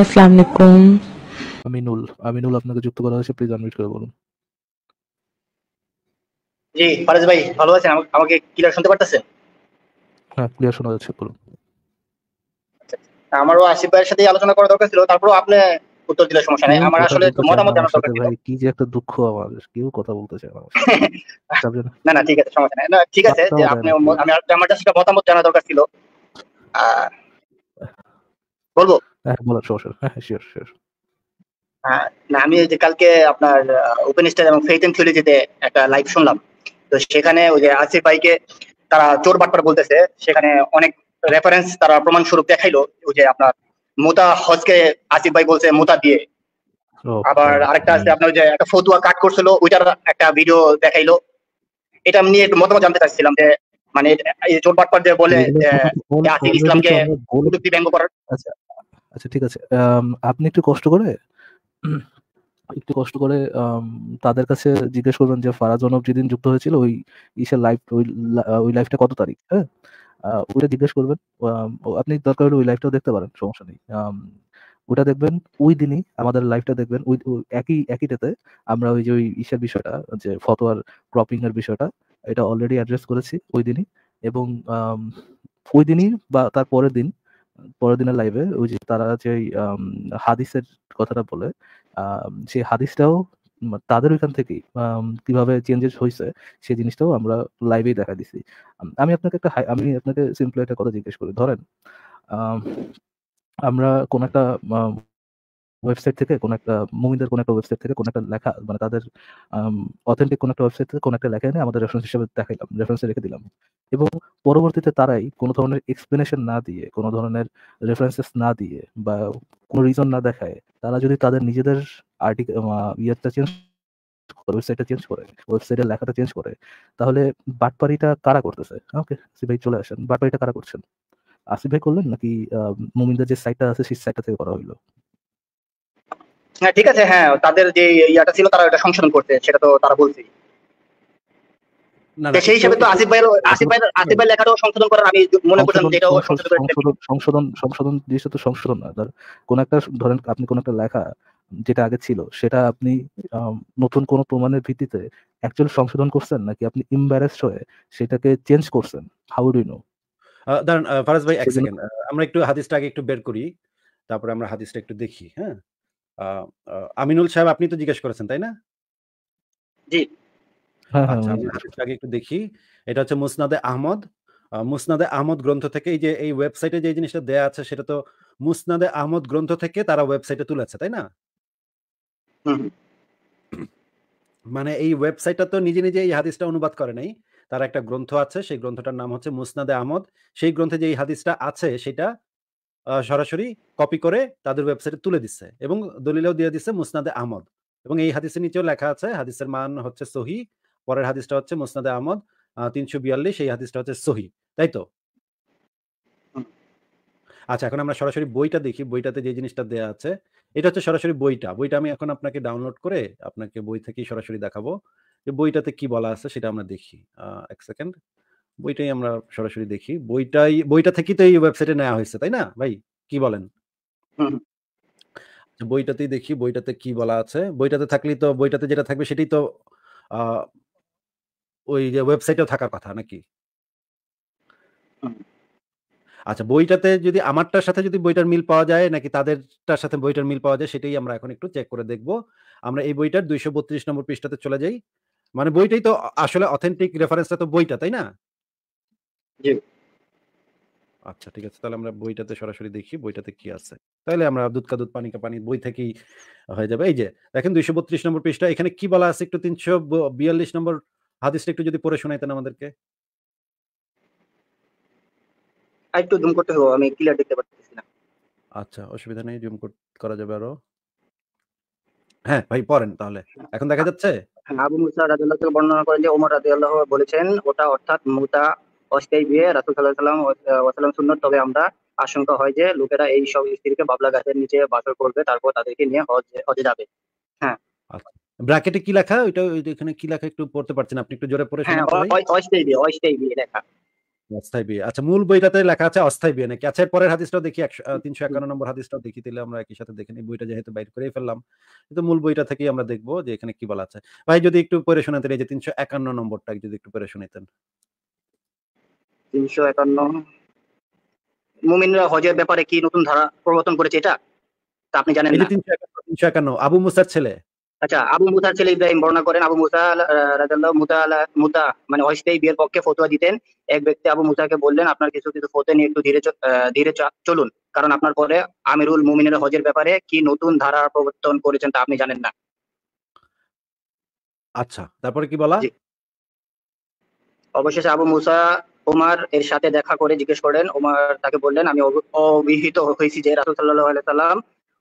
আসসালামু আলাইকুম আমিনুল আমিনুল আপনাকে যুক্ত করা হয়েছে প্লিজ আনমিউট করে বলুন জি ফারাজ ভাই ভালো আছেন আমাকে ক্লিয়ার শুনতে পারতেছেন হ্যাঁ ক্লিয়ার শোনা যাচ্ছে বলুন আচ্ছা, আচ্ছা। আমারও আশিফ ভাইয়ের সাথে আলোচনা করা দরকার ছিল তারপরও আপনি উত্তর দিলে সমস্যা নাই আমার আসলে মতামত জানা দরকার ছিল কি যে একটা দুঃখ আমার কেউ কথা বলতে চায় না না ঠিক আছে সমস্যা নাই না ঠিক আছে যে আপনি আমি আমার মতামত জানা দরকার ছিল বলবো হ্যাঁ বলো হ্যাঁ, হ্যাঁ, হ্যাঁ, আমি যে কালকে আপনার ওপেন স্টাইল এবং ফেইথ এন্ড থিওলজিতে একটা লাইভ শুনলাম তো সেখানে ওই যে আসিফ ভাইকে তারা চোর বাটপার বলতেছে সেখানে অনেক রেফারেন্স তারা প্রমাণ স্বরূপ দেখাইলো ওই যে আপনার মোতা হজকে আসিফ ভাই বলছে মোতা দিয়ে আবার আরেকটা আছে আপনার ওই যে একটা ফতুয়া কাট করছিল ওইটার একটা ভিডিও দেখাইলো এটা আমি একটু মতামত জানতে চাচ্ছিলাম যে মানে চোর বাটপার যে বলে মানে আসিফ ইসলামকে ব্যঙ্গ করার আচ্ছা। আচ্ছা ঠিক আছে আপনি একটু কষ্ট করে একটু কষ্ট করে তাদের কাছে জিজ্ঞেস করবেন যে ফারাজ অনব যেদিন যুক্ত হয়েছিল ওই ইসের লাইফ ওই ওই কত তারিখ হ্যাঁ ওইটা জিজ্ঞেস করবেন আপনি দরকার হলে ওই লাইফটাও দেখতে পারেন সমস্যা নেই ওটা দেখবেন ওই দিনই আমাদের লাইফটা দেখবেন ওই একই একইটাতে আমরা ওই যে ওই ইসের বিষয়টা যে ফতোয়ার ক্রপিং এর বিষয়টা এটা অলরেডি অ্যাড্রেস করেছি ওই দিনই এবং ওই দিনই বা তার পরের দিন পরের দিনের লাইভে ওই যে তারা যে হাদিসের কথাটা বলে সেই হাদিসটাও তাদের ওইখান থেকেই কিভাবে চেঞ্জেস হয়েছে সেই জিনিসটাও আমরা লাইভেই দেখা দিছি আমি আপনাকে একটা আমি আপনাকে সিম্পল একটা কথা জিজ্ঞেস করি ধরেন আমরা কোন একটা ওয়েবসাইট থেকে কোনো একটা মুমিনদের কোনো একটা ওয়েবসাইট থেকে কোনো একটা লেখা মানে তাদের অথেন্টিক কোনো একটা ওয়েবসাইট থেকে কোনো একটা লেখা এনে আমাদের রেফারেন্স হিসেবে দেখাইলাম রেফারেন্সে রেখে দিলাম এবং পরবর্তীতে তারাই কোনো ধরনের এক্সপ্লেনেশন না দিয়ে কোনো ধরনের রেফারেন্সেস না দিয়ে বা কোনো রিজন না দেখায় তারা যদি তাদের নিজেদের আর্টিকেল ইয়েটা চেঞ্জ ওয়েবসাইটটা চেঞ্জ করে ওয়েবসাইটের লেখাটা চেঞ্জ করে তাহলে বাটপাড়িটা কারা করতেছে ওকে হ্যাঁ, ভাই চলে আসেন বাটপাড়িটা কারা করছেন আসিফ ভাই করলেন নাকি মুমিনদের যে সাইটটা আছে সেই সাইটটা থেকে করা হইলো হ্যাঁ ঠিক আছে হ্যাঁ তাদের যে ইয়াটা ছিল তারা ওটা সংশোধন করতে সেটা তো তারা বলছে সেই হিসেবে ধরেন আপনি কোন একটা লেখা যেটা আগে ছিল সেটা আপনি নতুন প্রমাণের ভিত্তিতে সংশোধন করছেন নাকি আপনি হয়ে সেটাকে চেঞ্জ করছেন হাউ নো আমরা একটু হাদিসটা আগে একটু বের করি তারপরে আমরা হাদিসটা একটু দেখি হ্যাঁ আমিনুল সাহেব আপনি তো জিজ্ঞেস করেছেন তাই না জি হ্যাঁ, হ্যাঁ, আচ্ছা হ্যাঁ। একটু দেখি এটা হচ্ছে মুসনাদে আহমদ মুসনাদে আহমদ গ্রন্থ থেকে এই যে এই ওয়েবসাইটে যে জিনিসটা দেয়া আছে সেটা তো মুসনাদে আহমদ গ্রন্থ থেকে তারা ওয়েবসাইটে তুলেছে তাই না মানে এই ওয়েবসাইটটা তো নিজে নিজে এই হাদিসটা অনুবাদ করে নাই তার একটা গ্রন্থ আছে সেই গ্রন্থটার নাম হচ্ছে মুসনাদে আহমদ সেই গ্রন্থে যে এই হাদিসটা আছে সেটা সরাসরি কপি করে তাদের ওয়েবসাইটে তুলে দিচ্ছে এবং দলিলেও দিয়ে দিচ্ছে মুসনাদে আহমদ এবং এই হাদিসের নিচেও লেখা আছে হাদিসের মান হচ্ছে সহি পরের হাদিসটা হচ্ছে মুসনাদে আহমদ তিনশো বিয়াল্লিশ এই হাদিসটা হচ্ছে সহি তাই তো আচ্ছা এখন আমরা সরাসরি বইটা দেখি বইটাতে যে জিনিসটা দেয়া আছে এটা হচ্ছে সরাসরি বইটা বইটা আমি এখন আপনাকে ডাউনলোড করে আপনাকে বই থেকে সরাসরি দেখাবো যে বইটাতে কি বলা আছে সেটা আমরা দেখি এক সেকেন্ড বইটাই আমরা সরাসরি দেখি বইটাই বইটা থেকেই তো এই ওয়েবসাইটে নেওয়া হয়েছে তাই না ভাই কি বলেন আচ্ছা, বইটাতেই দেখি বইটাতে কি বলা আছে বইটাতে থাকলেই তো বইটাতে যেটা থাকবে সেটাই তো ওই যে ওয়েবসাইটেও থাকার কথা নাকি আচ্ছা বইটাতে যদি আমারটার সাথে যদি বইটার মিল পাওয়া যায় নাকি তাদেরটার সাথে বইটার মিল পাওয়া যায় সেটাই আমরা এখন একটু চেক করে দেখব আমরা এই বইটার দুইশো বত্রিশ নম্বর পৃষ্ঠাতে চলে যাই মানে বইটাই তো আসলে অথেন্টিক রেফারেন্সটা তো বইটা তাই না আচ্ছা ঠিক আছে। তাহলে আমরা বইটাতে সরাসরি দেখি বইটাতে কি আছে। তাহলে আমরা দুধ কা পানি পানি বই থেকেই হয়ে যাবে। এই যে দেখেন বত্রিশ নম্বর পৃষ্ঠা এখানে কি বলা আছে একটু বিয়াল্লিশ নম্বর হাদিসটা একটু যদি পড়ে শোনাইতেন আমাদেরকে। জুম করতে হবে আমি ক্লিয়ার দেখতে না। আচ্ছা অসুবিধা নেই জুম করা যাবে আরো। হ্যাঁ ভাই পড়েন তাহলে। এখন দেখা যাচ্ছে? হ্যাঁ, আবু মুসা রাদিয়াল্লাহু বর্ণনা করেন যে ওমর রাদিয়াল্লাহু বলেছেন ওটা অর্থাৎ মুতা অস্থায়ী বিয়ে রাসুল সাল্লাহ সাল্লাম ওয়াসাল্লাম সুন্নত তবে আমরা আশঙ্কা হয় যে লোকেরা এই সব স্ত্রীকে বাবলা গাছের নিচে বাসর করবে তারপর তাদেরকে নিয়ে হজে যাবে হ্যাঁ ব্র্যাকেটে আচ্ছা। কি লেখা ওইটা এখানে কি লেখা একটু পড়তে পারছেন আপনি একটু জোরে পড়ে শুনুন হ্যাঁ, অস্থায়ী বিয়ে অস্থায়ী বিয়ে লেখা অস্থায়ী বিয়ে আচ্ছা মূল বইটাতে লেখা আছে অস্থায়ী বিয়ে নাকি আচ্ছা এর পরের হাদিসটা দেখি তিনশো একান্ন নম্বর হাদিসটা দেখি তাহলে আমরা একই সাথে দেখে নিই বইটা যেহেতু বাইর করে ফেললাম কিন্তু মূল বইটা থেকেই আমরা দেখবো যে এখানে কি বলা আছে ভাই যদি একটু পরে শোনাতেন এই যে তিনশো একান্ন নম্বরটা যদি একটু পরে শুনিতেন তিনশো একান্ন মুমিনরা হজের ব্যাপারে কি নতুন ধারা প্রবর্তন করেছে এটা তা আপনি জানেন তিনশো একান্ন আবু মুসার ছেলে আচ্ছা আবু মুসার ছেলে ইব্রাহিম বর্ণনা করেন আবু মুসা রাজাল্লাহ মুতা মুতা মানে অস্থায়ী বিয়ের পক্ষে ফতোয়া দিতেন এক ব্যক্তি আবু মুসাকে বললেন আপনার কিছু কিছু ফতে নিয়ে একটু ধীরে ধীরে চলুন কারণ আপনার পরে আমিরুল মুমিনের হজের ব্যাপারে কি নতুন ধারা প্রবর্তন করেছেন তা আপনি জানেন না আচ্ছা তারপরে কি বলা অবশেষে আবু মুসা ওমার এর সাথে দেখা করে জিজ্ঞেস করেন ওমার তাকে বললেন আমি অবিহিত হয়েছি যে রাসুল সাল্লাহ সাল্লাম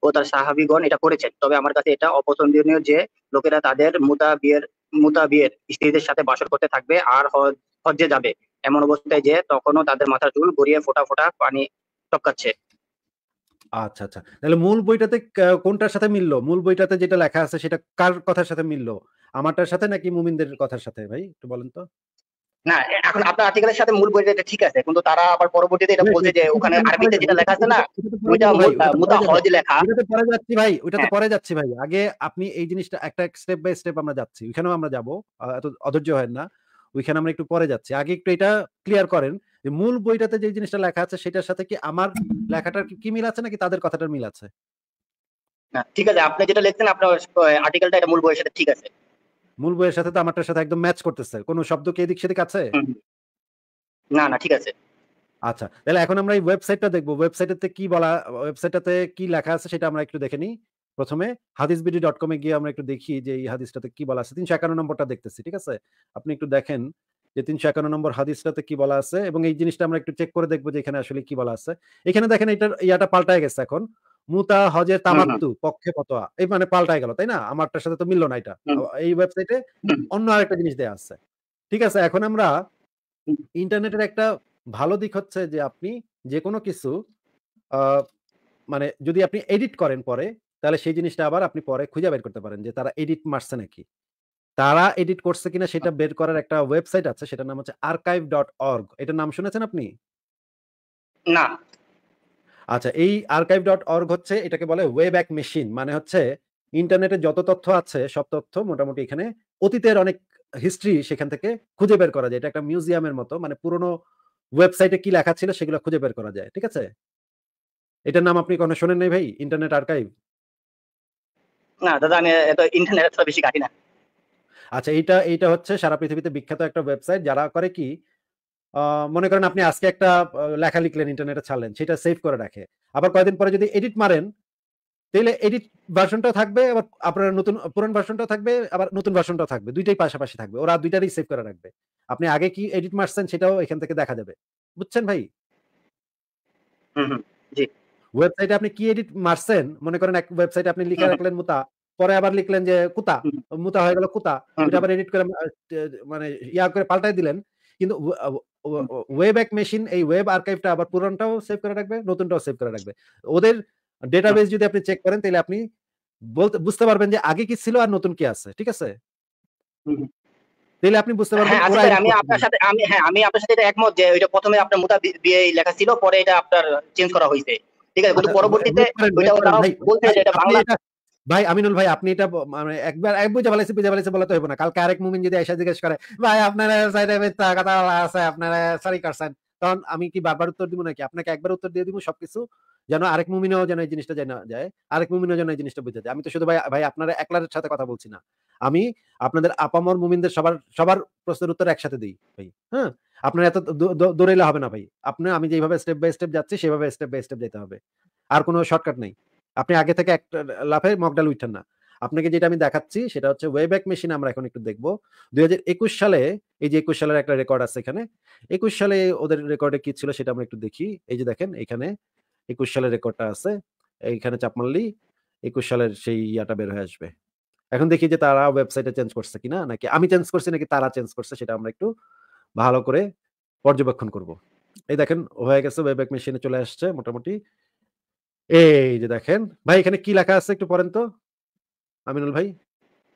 ও তার সাহাবিগণ এটা করেছেন তবে আমার কাছে এটা অপছন্দনীয় যে লোকেরা তাদের মুদা বিয়ের মুদা বিয়ের স্ত্রীদের সাথে বাসর করতে থাকবে আর হজ্জে যাবে এমন অবস্থায় যে তখনও তাদের মাথার চুল গড়িয়ে ফোটা ফোটা পানি টপকাচ্ছে আচ্ছা আচ্ছা তাহলে মূল বইটাতে কোনটার সাথে মিললো মূল বইটাতে যেটা লেখা আছে সেটা কার কথার সাথে মিললো আমারটার সাথে নাকি মুমিনদের কথার সাথে ভাই একটু বলেন তো না এখন আপনার আর্টিকেলের সাথে মূল বইটা এটা ঠিক আছে কিন্তু তারা আবার পরবর্তীতে এটা হ্যাঁ, বলছে যে ওখানে আরবিতে যেটা লেখা আছে না ওইটা মুদা হজ লেখা ওটা তো পরে যাচ্ছি ভাই ওইটা তো হ্যাঁ। পরে যাচ্ছি ভাই আগে আপনি এই জিনিসটা একটা স্টেপ বাই স্টেপ আমরা যাচ্ছি ওখানেও আমরা যাব এত অধৈর্য হয় না ওইখানে আমরা একটু পরে যাচ্ছি আগে একটু এটা ক্লিয়ার করেন যে মূল বইটাতে যে জিনিসটা লেখা আছে সেটার সাথে কি আমার লেখাটার কি মিল আছে নাকি তাদের কথাটার মিল আছে না ঠিক আছে আপনি যেটা লিখছেন আপনার আর্টিকেলটা এটা মূল বইয়ের সাথে ঠিক আছে মূল বইয়ের সাথে তো আমারটার সাথে একদম ম্যাচ করতেছে কোনো শব্দ কি এদিক সেদিক আছে না না ঠিক আছে আচ্ছা তাহলে এখন আমরা এই ওয়েবসাইটটা দেখবো ওয়েবসাইটটাতে কি বলা ওয়েবসাইটটাতে কি লেখা আছে সেটা আমরা একটু দেখে নিই প্রথমে হাদিসবিডি ডট কমে গিয়ে আমরা একটু দেখি যে এই হাদিসটাতে কি বলা আছে তিনশো একান্ন নম্বরটা দেখতেছি ঠিক আছে আপনি একটু দেখেন যে তিনশো একান্ন নম্বর হাদিসটাতে কি বলা আছে এবং এই জিনিসটা আমরা একটু চেক করে দেখবো যে এখানে আসলে কি বলা আছে এখানে দেখেন এটার ইয়াটা পাল্টায় গেছে এখন মুতা হজের তামাত্তু পক্ষে পতোয়া এই মানে পাল্টায় গেল তাই না আমারটার সাথে তো মিললো না এটা এই ওয়েবসাইটে অন্য আরেকটা জিনিস দেয়া আছে ঠিক আছে এখন আমরা ইন্টারনেটের একটা ভালো দিক হচ্ছে যে আপনি যে কোনো কিছু মানে যদি আপনি এডিট করেন পরে তাহলে সেই জিনিসটা আবার আপনি পরে খুঁজে বের করতে পারেন যে তারা এডিট মারছে নাকি তারা এডিট করছে কিনা সেটা বের করার একটা ওয়েবসাইট আছে সেটার নাম হচ্ছে আর্কাইভ ডট অর্গ এটার নাম শুনেছেন আপনি না আচ্ছা এই আর্কাইভ ডট অর্গ হচ্ছে এটাকে বলে ওয়েব এক মেশিন মানে হচ্ছে ইন্টারনেটে যত তথ্য আছে সব তথ্য মোটামুটি এখানে অতীতের অনেক হিস্ট্রি সেখান থেকে খুঁজে বের করা যায় এটা একটা মিউজিয়ামের মতো মানে পুরনো ওয়েবসাইটে কি লেখা ছিল সেগুলো খুঁজে বের করা যায় ঠিক আছে এটার নাম আপনি কখনো শোনেন নাই ভাই ইন্টারনেট আর্কাইভ না দাদা আমি এত ইন্টারনেট বেশি কাটি না আচ্ছা এইটা এইটা হচ্ছে সারা পৃথিবীতে বিখ্যাত একটা ওয়েবসাইট যারা করে কি মনে করেন আপনি আজকে একটা লেখা লিখলেন ইন্টারনেটে ছাড়লেন সেটা সেভ করে রাখে আবার কয়েকদিন পরে যদি এডিট মারেন তাহলে এডিট ভার্সনটা থাকবে আবার আপনার নতুন পুরান ভার্সনটা থাকবে আবার নতুন ভার্সনটা থাকবে দুইটাই পাশাপাশি থাকবে ওরা দুইটারই সেভ করে রাখবে আপনি আগে কি এডিট মারছেন সেটাও এখান থেকে দেখা যাবে বুঝছেন ভাই ওয়েবসাইটে আপনি কি এডিট মারছেন মনে করেন এক ওয়েবসাইটে আপনি লিখে রাখলেন মোতা পরে আবার লিখলেন যে কুতা মুতা হয়ে গেল কুতা আবার এডিট করে মানে ইয়া করে পাল্টাই দিলেন কিন্তু ওয়েব এক মেশিন এই ওয়েব আর্কাইভটা আবার পুরনটাও সেভ করে রাখবে নতুনটাও সেভ করে রাখবে ওদের ডেটাবেস যদি আপনি চেক করেন তাহলে আপনি বলতে বুঝতে পারবেন যে আগে কি ছিল আর নতুন কি আছে ঠিক আছে তাহলে আপনি বুঝতে পারবেন হ্যাঁ, আচ্ছা আমি আপনার সাথে আমি হ্যাঁ আমি আপনার সাথে এটা একমত যে ওইটা প্রথমে আপনার মুতা দিয়ে লেখা ছিল পরে এটা আপনার চেঞ্জ করা হয়েছে ঠিক আছে কিন্তু আচ্ছা, পরবর্তীতে ওইটা ওরা বলতে যে এটা বাংলা ভাই আমিনুল ভাই আপনি এটা মানে একবার এক বুঝে ভালাইছে বুঝে ভালাইছে বলতে হইব না কালকে আরেক মুমিন যদি এসে জিজ্ঞেস করে ভাই আপনারা সাইডে কথা আছে আপনারা সরি করছেন তখন আমি কি বারবার উত্তর দিব নাকি আপনাকে একবার উত্তর দিয়ে দিব সবকিছু যেন আরেক মুমিনও যেন এই জিনিসটা জানা যায় আরেক মুমিনও যেন এই জিনিসটা বুঝে যায় আমি তো শুধু ভাই ভাই আপনারা একলার সাথে কথা বলছি না আমি আপনাদের আপামর মুমিনদের সবার সবার প্রশ্নের উত্তর একসাথে দিই ভাই হ্যাঁ আপনার এত দৌড়াইলে হবে না ভাই আপনি আমি যেভাবে স্টেপ বাই স্টেপ যাচ্ছি সেভাবে স্টেপ বাই স্টেপ যেতে হবে আর কোনো শর্টকাট নেই আপনি আগে থেকে একটা লাফে মকডাল উঠেন না আপনাকে যেটা আমি দেখাচ্ছি সেটা হচ্ছে ওয়েব্যাক মেশিন আমরা এখন একটু দেখবো দুই হাজার একুশ সালে এই যে একুশ সালের একটা রেকর্ড আছে এখানে একুশ সালে ওদের রেকর্ডে কি ছিল সেটা আমরা একটু দেখি এই যে দেখেন এখানে একুশ সালের রেকর্ডটা আছে এইখানে চাপ মারলি একুশ সালের সেই ইয়াটা বের হয়ে আসবে এখন দেখি যে তারা ওয়েবসাইটে চেঞ্জ করছে কিনা নাকি আমি চেঞ্জ করছি নাকি তারা চেঞ্জ করছে সেটা আমরা একটু ভালো করে পর্যবেক্ষণ করব এই দেখেন হয়ে গেছে ওয়েব্যাক মেশিনে চলে আসছে মোটামুটি এই যে দেখেন ভাই এখানে কি লেখা আছে একটু পড়েন তো আমিনুল ভাই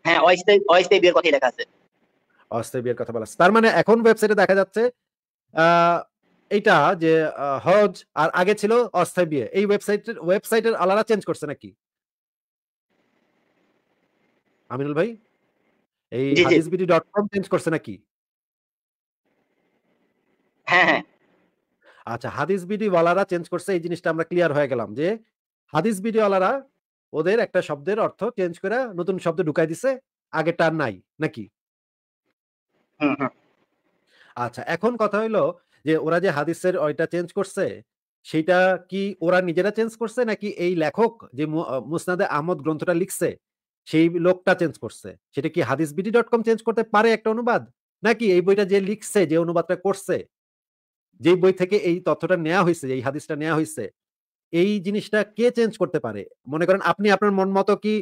হ্যাঁ অস্থায়ী অস্থায়ী বিয়ের কথাই লেখা আছে অস্থায়ী বিয়ের কথা বলা তার মানে এখন ওয়েবসাইটে দেখা যাচ্ছে এইটা যে হজ আর আগে ছিল অস্থায়ী বিয়ে এই ওয়েবসাইটের ওয়েবসাইটের আলাদা চেঞ্জ করছে নাকি আমিনুল ভাই এই হাদিসবিডি ডট কম চেঞ্জ করছে নাকি হ্যাঁ হ্যাঁ আচ্ছা হাদিস বিডিওয়ালারা চেঞ্জ করছে এই জিনিসটা আমরা ক্লিয়ার হয়ে গেলাম যে হাদিস বিডিওয়ালারা ওদের একটা শব্দের অর্থ চেঞ্জ করে নতুন শব্দ ঢুকাই দিছে আগেরটা আর নাই নাকি আচ্ছা এখন কথা হইলো যে ওরা যে হাদিসের ওইটা চেঞ্জ করছে সেটা কি ওরা নিজেরা চেঞ্জ করছে নাকি এই লেখক যে মুসনাদে আহমদ গ্রন্থটা লিখছে সেই লোকটা চেঞ্জ করছে সেটা কি হাদিস বিডি ডট কম চেঞ্জ করতে পারে একটা অনুবাদ নাকি এই বইটা যে লিখছে যে অনুবাদটা করছে যেই বই থেকে এই তথ্যটা নেওয়া হয়েছে এই হাদিসটা নেওয়া হয়েছে এই জিনিসটা কে চেঞ্জ করতে পারে মনে করেন আপনি আপনার মন মতো কি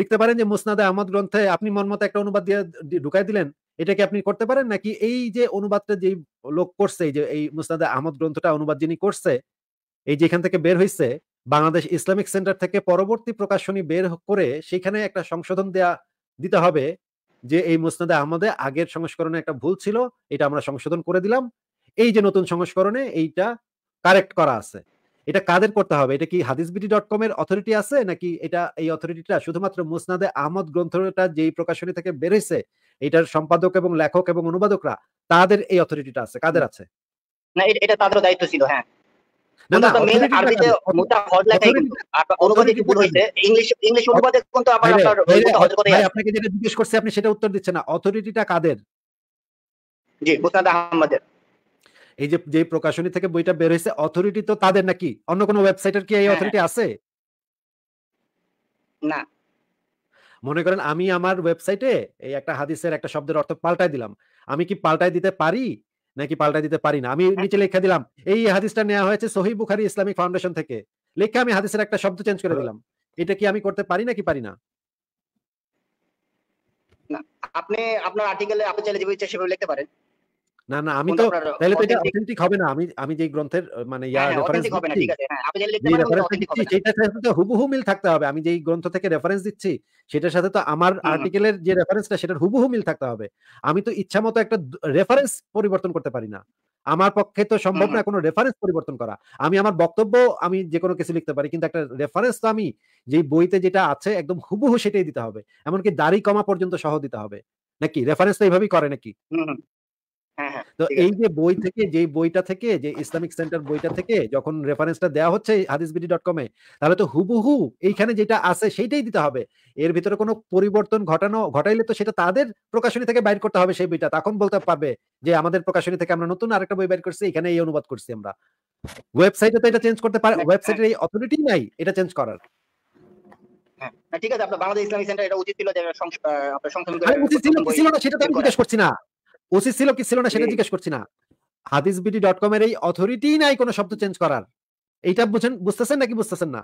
লিখতে পারেন যে মুসনাদে আহমদ গ্রন্থে আপনি মন মতো একটা অনুবাদ দিয়ে ঢুকাই দিলেন এটাকে আপনি করতে পারেন নাকি এই যে অনুবাদটা যে লোক করছে যে এই মুসনাদে আহমদ গ্রন্থটা অনুবাদ যিনি করছে এই যেখান থেকে বের হয়েছে বাংলাদেশ ইসলামিক সেন্টার থেকে পরবর্তী প্রকাশনী বের করে সেখানে একটা সংশোধন দেয়া দিতে হবে যে এই মুসনাদে আহমদে আগের সংস্করণে একটা ভুল ছিল এটা আমরা সংশোধন করে দিলাম এই যে নতুন সংস্করণে এইটা কারেক্ট করা আছে এটা কাদের করতে হবে এটা কি হাদিসবিটি ডট কম এর অথরিটি আছে নাকি এটা এই অথরিটিটা শুধুমাত্র মুসনাদে আহমদ গ্রন্থটা যেই প্রকাশনী থেকে বেরোইছে এটার সম্পাদক এবং লেখক এবং অনুবাদকরা তাদের এই অথরিটিটা আছে কাদের আছে না এটা তাদের দায়িত্ব ছিল হ্যাঁ আপনাকে যেটা জিজ্ঞেস করছে আপনি সেটা উত্তর দিচ্ছেন না অথরিটিটা কাদের জি মুসনাদ আহমদের এই যে যে প্রকাশনী থেকে বইটা বের হয়েছে অথরিটি তো তাদের নাকি অন্য কোনো ওয়েবসাইটের কি এই অথরিটি হ্যাঁ, হ্যাঁ। আছে না মনে করেন আমি আমার ওয়েবসাইটে এই একটা হাদিসের একটা শব্দের অর্থ পাল্টাই দিলাম আমি কি পাল্টাই দিতে পারি নাকি পাল্টাই দিতে পারি না আমি নিচে লেখা দিলাম এই হাদিসটা নেওয়া হয়েছে সহি বুখারি ইসলামিক ফাউন্ডেশন থেকে লেখা আমি হাদিসের একটা শব্দ চেঞ্জ করে দিলাম এটা কি আমি করতে পারি নাকি পারি না আপনি আপনার আর্টিকেলে আপনি চাইলে যেভাবে ইচ্ছা সেভাবে লিখতে পারেন না না আমি তো তাহলে তো এটা অথেন্টিক হবে না আমি আমি যে গ্রন্থের মানে ইয়া রেফারেন্স হ্যাঁ, হ্যাঁ, হবে না ঠিক আছে হ্যাঁ আপনি লিখতে পারেন অথেন্টিক সাথে তো হুবহু মিল থাকতে হবে আমি যেই গ্রন্থ থেকে রেফারেন্স দিচ্ছি সেটার সাথে তো আমার আর্টিকেলের যে রেফারেন্সটা সেটার হুবহু মিল থাকতে হবে আমি তো ইচ্ছা মতো একটা রেফারেন্স পরিবর্তন করতে পারি না আমার পক্ষে তো সম্ভব না কোনো রেফারেন্স পরিবর্তন করা আমি আমার বক্তব্য আমি যে কোনো কিছু লিখতে পারি কিন্তু একটা রেফারেন্স তো আমি যে বইতে যেটা আছে একদম হুবহু সেটাই দিতে হবে এমনকি দাড়ি কমা পর্যন্ত সহ দিতে হবে নাকি রেফারেন্স তো এইভাবেই করে নাকি হ্যাঁ, হ্যাঁ, তো এই যে বই থেকে যে বইটা থেকে যে ইসলামিক সেন্টার বইটা থেকে যখন রেফারেন্সটা দেওয়া হচ্ছে হাদিসবিডি ডট কমে তাহলে তো হুবহু এইখানে যেটা আছে সেইটাই দিতে হবে এর ভিতরে কোনো পরিবর্তন ঘটানো ঘটাইলে তো সেটা তাদের প্রকাশনী থেকে বাইর করতে হবে সেই বইটা তখন বলতে পারবে যে আমাদের প্রকাশনী থেকে আমরা নতুন আরেকটা বই বাইর করছি এখানে এই অনুবাদ করছি আমরা ওয়েবসাইটে তো এটা চেঞ্জ করতে পারে ওয়েবসাইটের হ্যাঁ, এই অথরিটি নাই এটা চেঞ্জ করার ঠিক আছে আপনার বাংলাদেশ ইসলামিক সেন্টার এটা উচিত ছিল যে সংশোধন করে সেটা তো আমি জিজ্ঞেস করছি না উচিত ছিল কি ছিল না সেটা জিজ্ঞেস করছি না হাদিস বিডি ডট কম এর এই অথরিটি নাই কোনো শব্দ চেঞ্জ করার এইটা বুঝেন বুঝতেছেন নাকি বুঝতেছেন না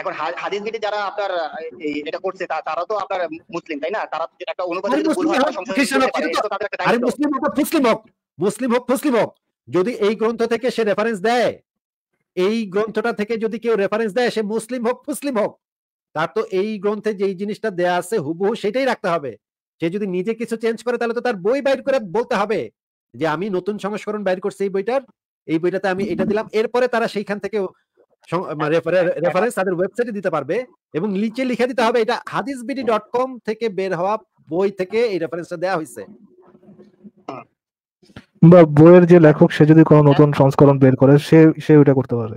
এখন হাদিস বিডি যারা আপনার এটা করছে তারা তো আপনার মুসলিম তাই না তারা একটা আরে মুসলিম হোক মুসলিম হোক মুসলিম হোক মুসলিম হোক যদি এই গ্রন্থ থেকে সে রেফারেন্স দেয় এই গ্রন্থটা থেকে যদি কেউ রেফারেন্স দেয় সে মুসলিম হোক মুসলিম হোক তার তো এই গ্রন্থে যেই জিনিসটা দেয়া আছে হুবহু সেটাই রাখতে হবে সে যদি নিজে কিছু চেঞ্জ করে তাহলে তো তার বই বাইর করে বলতে হবে যে আমি নতুন সংস্করণ বাইর করছি এই বইটার এই বইটাতে আমি এটা দিলাম এরপরে তারা সেইখান থেকে রেফারেন্স হ্যাঁ, হ্যাঁ, হ্যাঁ। তাদের ওয়েবসাইটে দিতে পারবে এবং নিচে লিখে দিতে হবে এটা হাদিসবিডি ডট কম থেকে বের হওয়া বই থেকে এই রেফারেন্সটা দেওয়া হয়েছে বা বইয়ের যে লেখক সে যদি কোনো নতুন সংস্করণ বের করে সে সে ওইটা করতে পারে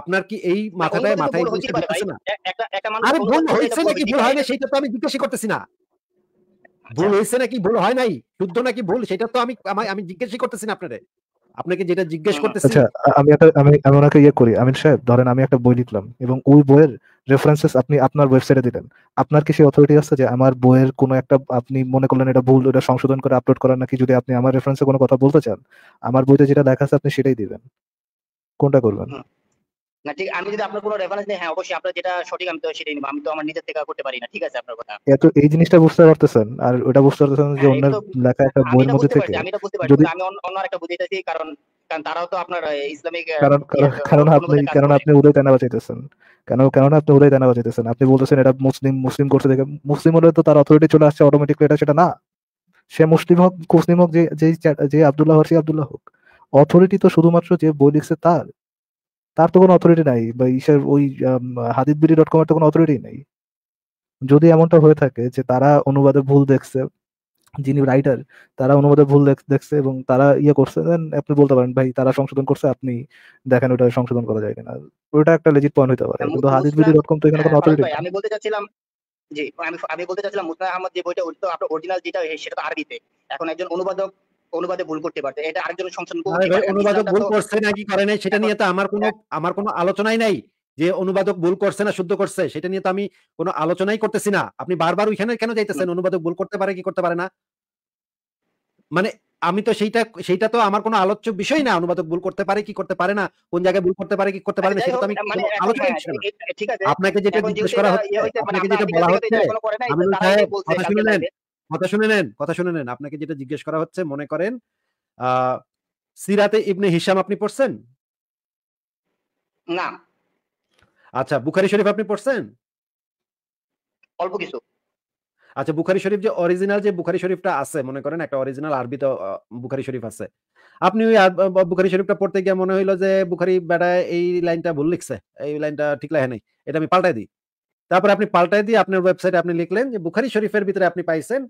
আপনার কি এই মাথাটায় মাথায় না আরে ভুল হয়েছে নাকি ভুল হয় না সেটা তো আমি জিজ্ঞাসা করতেছি না আচ্ছা। ভুল হয়েছে নাকি ভুল হয় নাই শুদ্ধ নাকি ভুল সেটা তো আমি আমি জিজ্ঞাসা করতেছি না আপনাদের আপনাকে যেটা জিজ্ঞেস করতেছি আচ্ছা আমি একটা আমি আমি ওনাকে ইয়ে করি আমিন সাহেব ধরেন আমি একটা বই লিখলাম এবং ওই বইয়ের রেফারেন্সেস আপনি আপনার ওয়েবসাইটে দিলেন আপনার কি সেই অথরিটি আছে যে আমার বইয়ের কোনো একটা আপনি মনে করলেন এটা ভুল এটা সংশোধন করে আপলোড করার নাকি যদি আপনি আমার রেফারেন্সে কোনো কথা বলতে চান আমার বইতে যেটা দেখা আছে আপনি সেটাই দিবেন কোনটা করবেন না ঠিক আমি যদি আপনার কোনো রেফারেন্স নেই হ্যাঁ অবশ্যই আপনার যেটা সঠিক আমি তো সেটাই নিব আমি তো আমার নিজের থেকে করতে পারি না ঠিক আছে আপনার কথা এত এই জিনিসটা বুঝতে পারতেছেন আর ওটা বুঝতে পারতেছেন যে হ্যাঁ, অন্যের লেখা একটা বইয়ের মধ্যে থেকে আমি তো বুঝতে পারছি আমি অন্য আরেকটা বুঝাইতেছি কারণ কারণ তারাও তো আপনার ইসলামিক কারণ কারণ ইয়ে, আপনি কারণ আপনি উদয় টানা বাজাইতেছেন কেন কারণ আপনি উদয় টানা বাজাইতেছেন আপনি বলতেছেন এটা মুসলিম মুসলিম করছে দেখে মুসলিম হলে তো তার অথরিটি চলে আসছে অটোমেটিকলি এটা সেটা না সে মুসলিম হোক মুসলিম হোক যে যে আবদুল্লাহ হোক সে আবদুল্লাহ হোক অথরিটি তো শুধুমাত্র যে বই লিখছে তার তার তো কোনো অথরিটি নাই বা ইসের ওই হাদিদ বিডি ডট কমের তো কোনো অথরিটি নাই যদি এমনটা হয়ে থাকে যে তারা অনুবাদে ভুল দেখছে যিনি রাইটার তারা অনুবাদে ভুল দেখছে এবং তারা ইয়ে করছে দেন আপনি বলতে পারেন ভাই তারা সংশোধন করছে আপনি দেখেন ওটা সংশোধন করা যায় কিনা ওটা একটা লেজিট পয়েন্ট হতে পারে কিন্তু হাদিদ বিডি ডট কম তো এখানে কোনো অথরিটি হ্যাঁ, আমি বলতে চাচ্ছিলাম জি আমি আমি বলতে চাচ্ছিলাম মুসনা আহমদ যে বইটা আপনার অরিজিনাল যেটা সেটা তো আরবিতে এখন একজন অনুবাদক অনুবাদে ভুল করতে পারতো এটা আরেকজন সংশোধন অনুবাদক ভুল করছে নাকি করে নাই সেটা নিয়ে তো আমার কোনো আমার কোনো আলোচনাই নাই যে অনুবাদক ভুল করছে না শুদ্ধ করছে সেটা নিয়ে তো আমি কোনো আলোচনাই করতেছি না আপনি বারবার ওইখানে কেন যাইতেছেন অনুবাদক ভুল করতে পারে কি করতে পারে না মানে আমি তো সেইটা সেইটা তো আমার কোনো আলোচ্য বিষয় না অনুবাদক ভুল করতে পারে কি করতে পারে না কোন জায়গায় ভুল করতে পারে কি করতে পারে না সেটা তো আমি আলোচনা ঠিক আছে আপনাকে যেটা জিজ্ঞেস করা হচ্ছে আপনাকে যেটা বলা হচ্ছে আমি কথা শুনলেন কথা শুনে নেন কথা শুনে নেন আপনাকে যেটা জিজ্ঞেস করা হচ্ছে মনে করেন সিরাতে ইবনে হিসাম আপনি পড়ছেন না আচ্ছা বুখারি শরীফ আপনি পড়ছেন অল্প কিছু আচ্ছা বুখারি শরীফ যে অরিজিনাল যে বুখারি শরীফটা আছে মনে করেন একটা অরিজিনাল আরবিতে বুখারি শরীফ আছে আপনি ওই বুখারি শরীফটা পড়তে গিয়ে মনে হইলো যে বুখারি বেটা এই লাইনটা ভুল লিখছে এই লাইনটা ঠিক লাগে নাই এটা আমি পাল্টাই দিই তারপর আপনি পাল্টাই দিয়ে আপনার ওয়েবসাইটে আপনি লিখলেন যে বুখারি শরীফের ভিতরে আপনি পাইছেন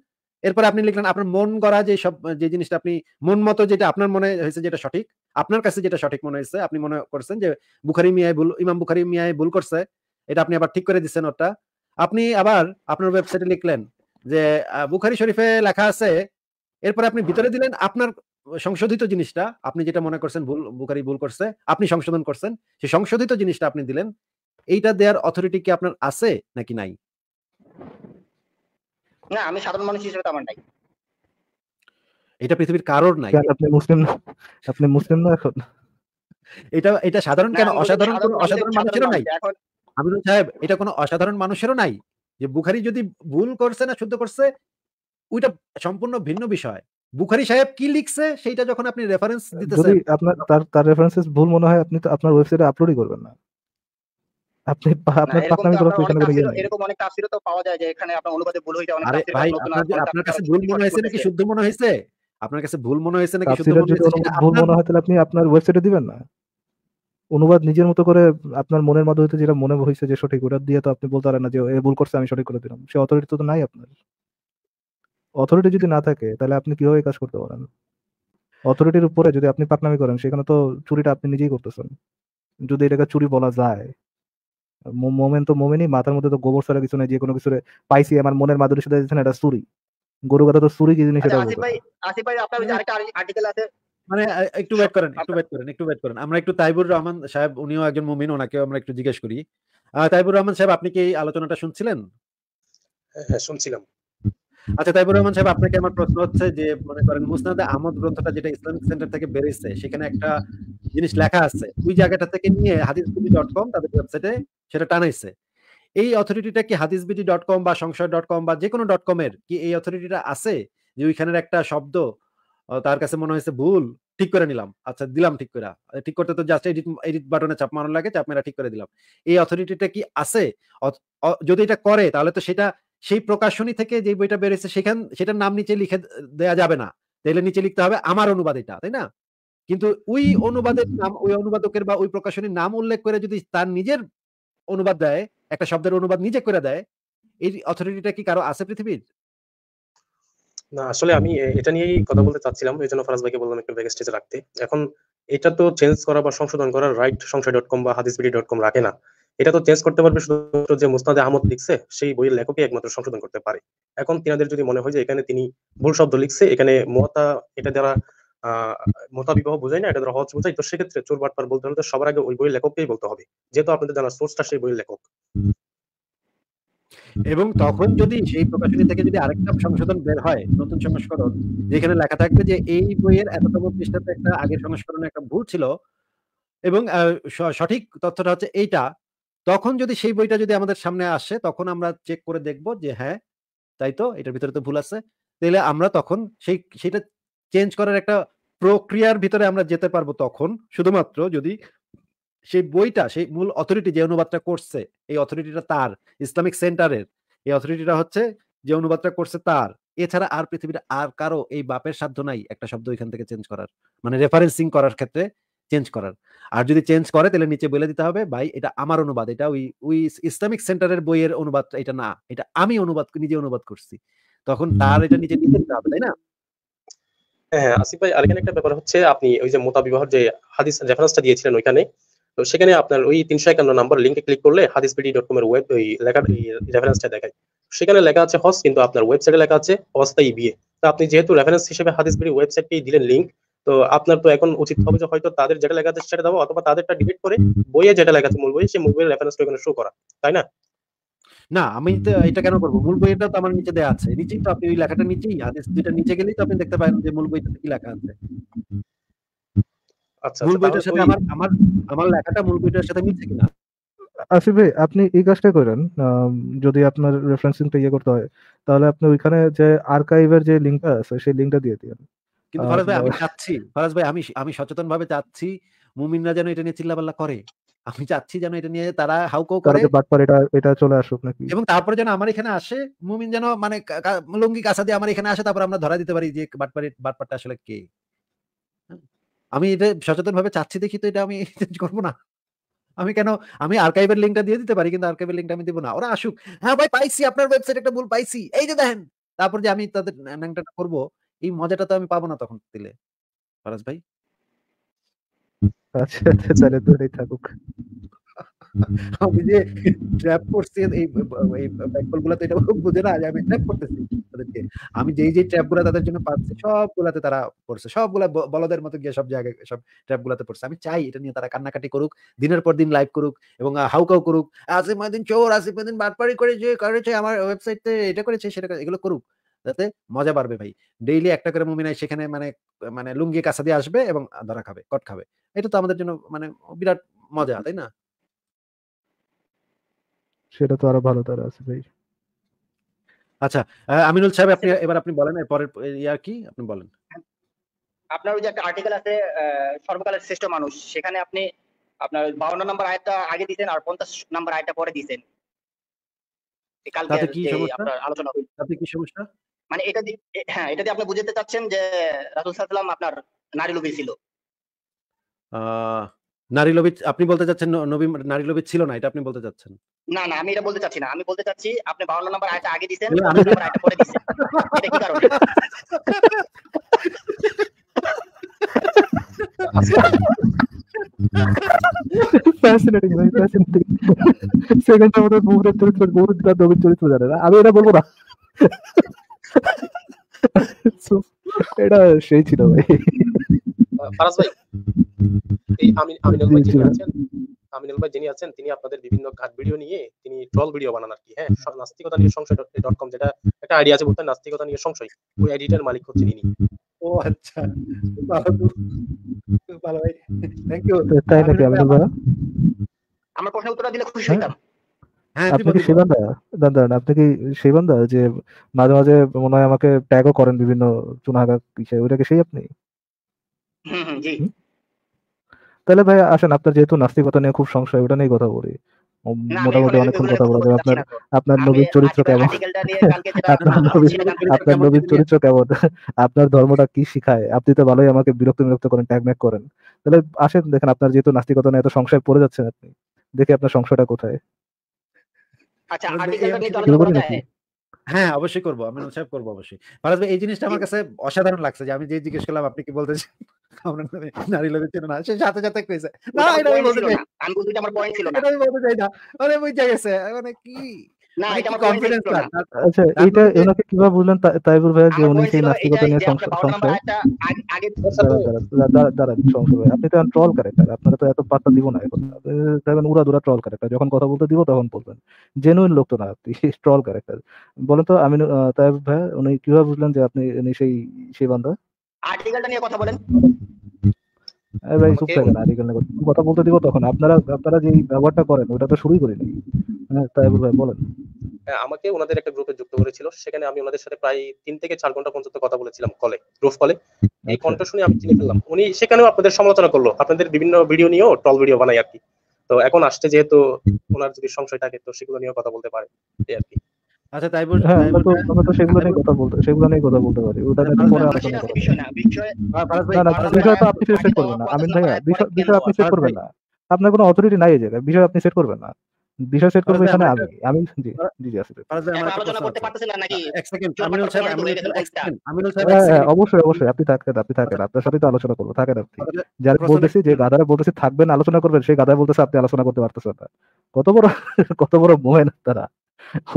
এরপরে আপনি লিখলেন আপনার মন করা যে সব যে জিনিসটা আপনি মন মতো যেটা আপনার মনে হয়েছে যেটা সঠিক আপনার কাছে যেটা সঠিক মনে হয়েছে আপনি মনে করছেন যে বুখারি মিয়ায় ভুল ইমাম বুখারি মিয়ায় ভুল করছে এটা আপনি আবার ঠিক করে দিচ্ছেন ওটা আপনি আবার আপনার ওয়েবসাইটে লিখলেন যে বুখারি শরীফে লেখা আছে এরপরে আপনি ভিতরে দিলেন আপনার সংশোধিত জিনিসটা আপনি যেটা মনে করছেন ভুল বুখারি ভুল করছে আপনি সংশোধন করছেন সেই সংশোধিত জিনিসটা আপনি দিলেন এইটা দেওয়ার অথরিটি কি আপনার আছে নাকি নাই না আমি সাধারণ মানুষ হিসেবে তো আমার নাই এটা পৃথিবীর কারোর নাই আপনি মুসলিম আপনি মুসলিম না এখন এটা এটা সাধারণ কেন অসাধারণ কোন অসাধারণ মানুষেরও নাই আমিরুল সাহেব এটা কোনো অসাধারণ মানুষেরও নাই যে বুখারি যদি ভুল করছে না শুদ্ধ করছে ওইটা সম্পূর্ণ ভিন্ন বিষয় বুখারি সাহেব কি লিখছে সেটা যখন আপনি রেফারেন্স দিতেছেন আপনার তার তার রেফারেন্সেস ভুল মনে হয় আপনি তো আপনার ওয়েবসাইটে আপলোডই করবেন না অনুবাদ নিজের মতো করে আপনার মনের মধ্যে যেটা মনে হয়েছে যে সঠিক ওটা দিয়ে তো আপনি বলতে পারেন না যে ভুল করছে আমি সঠিক করে দিলাম সে অথরিটি তো নাই আপনার অথরিটি যদি না থাকে তাহলে আপনি কিভাবে কাজ করতে পারেন অথরিটির উপরে যদি আপনি পাকনামি করেন সেখানে তো চুরিটা আপনি নিজেই করতেছেন যদি এটাকে চুরি বলা যায় মোমেন তো মোমেনই মাথার মধ্যে তো গোবর ছাড়া কিছু নাই যে কোনো কিছু পাইছি আমার মনের মাধুরীর সাথে যেখানে এটা সুরি গরু গাধা তো সুরি কি জিনিস এটা আচ্ছা, ভাই মানে একটু ওয়েট করেন একটু ওয়েট করেন একটু ওয়েট করেন আমরা একটু তাইবুর রহমান সাহেব উনিও একজন মুমিন ওনাকে আমরা একটু জিজ্ঞেস করি তাইবুর রহমান সাহেব আপনি কি এই আলোচনাটা শুনছিলেন হ্যাঁ, হ্যাঁ শুনছিলাম আচ্ছা তাইবুর রহমান সাহেব আপনাকে আমার প্রশ্ন হচ্ছে যে মনে করেন মুসনাদে আহমদ গ্রন্থটা যেটা ইসলামিক সেন্টার থেকে বেরিয়েছে সেখানে একটা জিনিস লেখা আছে ওই জায়গাটা থেকে নিয়ে হাদিসবিডি ডট কম তাদের ওয়েবসাইটে সেটা টানাইছে এই অথরিটিটা কি হাদিসবিডি ডট কম বা সংশয় ডট কম বা যে কোনো ডট এর কি এই অথরিটিটা আছে যে ওইখানের একটা শব্দ তার কাছে মনে হয়েছে ভুল ঠিক করে নিলাম আচ্ছা দিলাম ঠিক করে ঠিক করতে তো জাস্ট এডিট এডিট বাটনে চাপ মারানো লাগে চাপ মেরা ঠিক করে দিলাম এই অথরিটিটা কি আছে যদি এটা করে তাহলে তো সেটা সেই প্রকাশনী থেকে যে বইটা বেরোচ্ছে সেখান সেটার নাম নিচে লিখে দেয়া যাবে না তাইলে নিচে লিখতে হবে আমার অনুবাদ এটা তাই না কিন্তু ওই অনুবাদের নাম ওই অনুবাদকের বা ওই প্রকাশনীর নাম উল্লেখ করে যদি তার নিজের অনুবাদ দেয় একটা শব্দের অনুবাদ নিজে করে দেয় এই অথরিটিটা কি কারো আছে পৃথিবীর না আসলে আমি এটা নিয়েই কথা বলতে চাচ্ছিলাম এই জন্য ফারাজ ভাইকে বললাম একটু ব্যাগ স্টেজে রাখতে এখন এটা তো চেঞ্জ করা বা সংশোধন করা রাইট সংশয় ডট কম বা হাদিসবিডি ডট কম রাখে না এটা তো চেঞ্জ করতে পারবে শুধুমাত্র যে মুস্তাদ আহমদ লিখছে সেই বইয়ের লেখকই একমাত্র সংশোধন করতে পারে এখন তিনাদের যদি মনে হয় যে এখানে তিনি ভুল শব্দ লিখছে এখানে মহতা এটা দ্বারা মতা বিবাহ বোঝায় না এটা হজ বোঝায় তো সেক্ষেত্রে চোর বাটপার বলতে হলে সবার আগে ওই বইয়ের লেখককেই বলতে হবে যেহেতু আপনাদের জানা সোর্সটা সেই বইয়ের লেখক এবং তখন যদি সেই প্রকাশনী থেকে যদি আরেকটা সংশোধন বের হয় নতুন সংস্করণ যেখানে লেখা থাকবে যে এই বইয়ের এততম পৃষ্ঠাতে একটা আগের সংস্করণে একটা ভুল ছিল এবং সঠিক তথ্যটা হচ্ছে এইটা তখন যদি সেই বইটা যদি আমাদের সামনে আসে তখন আমরা চেক করে দেখব যে হ্যাঁ তাই তো এটার ভিতরে তো ভুল আছে তাহলে আমরা তখন সেই সেটা চেঞ্জ করার একটা প্রক্রিয়ার ভিতরে আমরা যেতে পারবো তখন শুধুমাত্র যদি সেই বইটা সেই মূল অথরিটি যে অনুবাদটা করছে এই অথরিটিটা তার ইসলামিক সেন্টারের এই অথরিটিটা হচ্ছে যে অনুবাদটা করছে তার এছাড়া আর পৃথিবীর আর কারো এই বাপের সাধ্য নাই একটা শব্দ ওইখান থেকে চেঞ্জ করার মানে রেফারেন্সিং করার ক্ষেত্রে চেঞ্জ করার আর যদি চেঞ্জ করে তাহলে নিচে বলে দিতে হবে ভাই এটা আমার অনুবাদ এটা ওই ওই ইসলামিক সেন্টারের বইয়ের অনুবাদ এটা না এটা আমি অনুবাদ নিজে অনুবাদ করছি তখন তার এটা নিজে নিতে দিতে হবে তাই না হ্যাঁ আসিফ ভাই আরেকখানে একটা ব্যাপার হচ্ছে আপনি ওই যে মোতাবিবাহর যে হাদিস রেফারেন্সটা দিয়েছিলেন ওইখানে তো সেখানে আপনার ওই তিনশো একান্ন নাম্বার লিঙ্কে ক্লিক করলে হাদিস ডট কম এর ওয়েব ওই লেখা রেফারেন্সটা দেখায় সেখানে লেখা আছে হস কিন্তু আপনার ওয়েবসাইটে লেখা আছে হস্তাই বিয়ে তো আপনি যেহেতু রেফারেন্স হিসেবে হাদিস বিডি ওয়েবসাইটটি দিলেন লিঙ্ক তো আপনার তো এখন উচিত হবে যে হয়তো তাদের যেটা লেখাতে আছে সেটা দেওয়া অথবা তাদেরটা ডিলিট করে বইয়ে যেটা লেখাতে মূল বইয়ে সেই মূল বইয়ের রেফারেন্সটা এখানে শো করা তাই না না আমি এটা কেন করবো মূল বইটা তো আমার নিচে দেওয়া আছে নিচেই তো আপনি ওই লেখাটা নিচেই আদেশ দুইটা নিচে গেলেই তো আপনি দেখতে পাবেন যে মূল বইটাতে কি লেখা আছে আচ্ছা, আচ্ছা মূল বইটার সাথে আমার আমার আমার লেখাটা মূল বইটার সাথে মিলছে কিনা আসিফ ভাই আপনি এই কাজটা করেন যদি আপনার রেফারেন্সিংটা ইয়ে করতে হয় তাহলে আপনি ওইখানে যে আর্কাইভের যে লিঙ্কটা আছে সেই লিঙ্কটা দিয়ে দিবেন কিন্তু ফরাজ ভাই আমি চাচ্ছি ফরাজ ভাই আমি আমি সচেতন ভাবে চাচ্ছি মুমিনরা যেন এটা নিয়ে চিল্লাপাল্লা করে আমি চাচ্ছি যেন এটা নিয়ে তারা হাউকাউ করে এটা এটা চলে আসুক নাকি এবং তারপরে যেন আমার এখানে আসে মুমিন যেন মানে লুঙ্গি কাঁচা দিয়ে আমার এখানে আসে তারপর আমরা ধরা দিতে পারি যে বাটপারি বাটপারটা আসলে কে হ্যাঁ? আমি এটা সচেতন ভাবে চাচ্ছি দেখি তো এটা আমি চেঞ্জ করব না আমি কেন আমি আর্কাইভের লিংকটা দিয়ে দিতে পারি কিন্তু আর্কাইভের লিংকটা আমি দিব না ওরা আসুক হ্যাঁ ভাই পাইছি আপনার ওয়েবসাইট একটা ভুল পাইছি এই যে দেখেন তারপর যে আমি তাদের ন্যাংটাটা করবো এই মজাটা তো আমি পাবো না তখন দিলে ফরাজ ভাই আচ্ছা, আচ্ছা, তাহলে থাকুক আমি যে করছি এই এই তো এটা বুঝে না আমি করতেছি তাদেরকে আমি যেই যেই তাদের জন্য পাচ্ছি সবগুলাতে তারা পড়ছে সবগুলা বলদের মতো গিয়ে সব জায়গায় সব ট্র্যাপ গুলাতে পড়ছে আমি চাই এটা নিয়ে তারা কান্নাকাটি করুক দিনের পর দিন লাইভ করুক এবং হাউকাউ করুক আসিফ দিন চোর আসিফ মহিদিন বাটপাড়ি করেছে করেছে আমার ওয়েবসাইটে এটা করেছে সেটা এগুলো করুক যাতে মজা বাড়বে ভাই ডেইলি একটা করে মুমিনাই সেখানে মানে মানে লুঙ্গি কাছা দিয়ে আসবে এবং ধরা খাবে কট খাবে এটা তো আমাদের জন্য মানে বিরাট মজা তাই না সেটা তো আরো ভালো তার আছে ভাই আচ্ছা আমিনুল সাহেব আপনি আচ্ছা। এবার আপনি বলেন এরপরের ইয়ার কি আপনি বলেন হ্যাঁ। আপনার ওই যে একটা আর্টিকেল আছে সর্বকালের শ্রেষ্ঠ মানুষ সেখানে আপনি আপনার বাউন্ন নম্বর আয়টা আগে দিয়েছেন আর পঞ্চাশ নম্বর আয়টা পরে দিয়েছেন কালকে আপনার আলোচনা তাতে কি সমস্যা মানে এটা হ্যাঁ এটা দিয়ে আপনি বুঝাতে চাচ্ছেন যে রাসূল সাল্লাল্লাহু আপনার নারী লোভী ছিল নারী লোভী আপনি বলতে চাচ্ছেন নবী মানে নারী লোভী ছিল না এটা আপনি বলতে চাচ্ছেন না না আমি এটা বলতে চাচ্ছি না আমি বলতে চাচ্ছি আপনি 52 নম্বর আয়াত আগে দিবেন 52 নম্বর আয়াত পরে দিবেন এটা কি কারণে আমি এটা বলবো না এটা সেই ছিল ভাই ফারাজ ভাই এই আমিন আমিনুল ভাই যিনি আছেন আমিনুল ভাই যিনি আছেন তিনি আপনাদের বিভিন্ন ভিডিও নিয়ে তিনি ট্রল ভিডিও বানান আর কি হ্যাঁ নাস্তিকতা নিয়ে সংশয় ডট কম যেটা একটা আইডিয়া আছে বলতে নাস্তিকতা নিয়ে সংশয় ওই আইডিটার মালিক হচ্ছে তিনি ও আচ্ছা ভালো ভাই থ্যাংক ইউ তাই নাকি আমিনুল ভাই আমার প্রশ্নের উত্তরটা দিলে খুশি হ্যাঁ। হইতাম হ্যাঁ, আপনাকে সেই বান্দা দাঁড়ান আপনি কি সেই যে মাঝে মাঝে মনে হয় আমাকে ট্যাগও করেন বিভিন্ন চুনাহাগা কিসে ওইটাকে সেই আপনি তাহলে ভাই আসেন আপনার যেহেতু নাস্তিকতা নিয়ে খুব সংশয় ওটা নিয়ে কথা বলি মোটামুটি অনেকক্ষণ কথা বলা যাবে আপনার আপনার নবীর চরিত্র কেমন আপনার নবীর আপনার নবীর চরিত্র কেমন আপনার ধর্মটা কি শিখায় আপনি তো ভালোই আমাকে বিরক্ত বিরক্ত করেন ট্যাগ ম্যাক করেন তাহলে আসেন দেখেন আপনার যেহেতু নাস্তিকতা নিয়ে এত সংশয় পড়ে যাচ্ছেন আপনি দেখে আপনার সংশয়টা কোথায় আচ্ছা, হ্যাঁ অবশ্যই করবো আমি সাহেব করবো অবশ্যই ফারাজ ভাই এই জিনিসটা আমার কাছে অসাধারণ লাগছে যে আমি যে জিজ্ঞেস করলাম আপনি কি বলতে আমরা নারী সাথে বলতে চাই আমার পয়েন্ট ছিল না আমি বলতে চাই না মানে বুঝা গেছে মানে কি মানে আচ্ছা এটা কিভাবে ভাই আপনি তো ট্রল তো এত দিব না দেখবেন দুরা ট্রল যখন কথা বলতে দিব তখন বলবেন জেনুইন লোক তো না আপনি ট্রল ক্যারেক্টার বলেন তো আমি তাইবুর ভাইয়া উনি কিভাবে বুঝলেন যে আপনি সেই সেই বান্ধবী আর্টিকেলটা নিয়ে কথা বলেন ভাই চুপ থাকেন আর্টিকেল না কথা বলতে দিব তখন আপনারা আপনারা যে ব্যবহারটা করেন ওটা তো শুরুই করিনি হ্যাঁ তাই ভাই বলেন হ্যাঁ, আমাকে ওনাদের একটা গ্রুপে যুক্ত করেছিল সেখানে আমি ওনাদের সাথে প্রায় তিন থেকে চার ঘন্টা পর্যন্ত কথা বলেছিলাম কলে গ্রুপ কলে এই আচ্ছা। কণ্ঠ শুনে আমি চিনে ফেললাম উনি সেখানেও আপনাদের সমালোচনা করলো আপনাদের বিভিন্ন ভিডিও নিয়েও টল ভিডিও বানাই আর কি তো এখন আসছে যেহেতু ওনার যদি সংশয় থাকে তো সেগুলো নিয়েও কথা বলতে পারে এই আর কি আচ্ছা তাই হ্যাঁ, বলতে আমরা তো সেগুলো নিয়ে কথা বলতে সেগুলো নিয়ে কথা বলতে পারি ওটা নিয়ে পরে আলোচনা করব বিষয় না বিষয় না না বিষয় তো আপনি সেট করবেন না আমিন ভাই বিষয় বিষয় আপনি সেট করবেন না আপনার কোনো অথরিটি নাই এই জায়গায় বিষয় আপনি সেট করবেন না বিষয় সেট করবো এখানে আমি আমি জি জি জি আসলে হ্যাঁ, হ্যাঁ, অবশ্যই অবশ্যই আপনি থাকতেন আপনি থাকেন আচ্ছা। আপনার সাথে তো আলোচনা করবো থাকেন আপনি আচ্ছা, আচ্ছা। যার বলতেছি যে গাদারা বলতেছি থাকবেন আলোচনা করবেন সেই গাদা বলতেছে আপনি আলোচনা করতে পারতেছেন না কত বড় কত বড় মোহেন তারা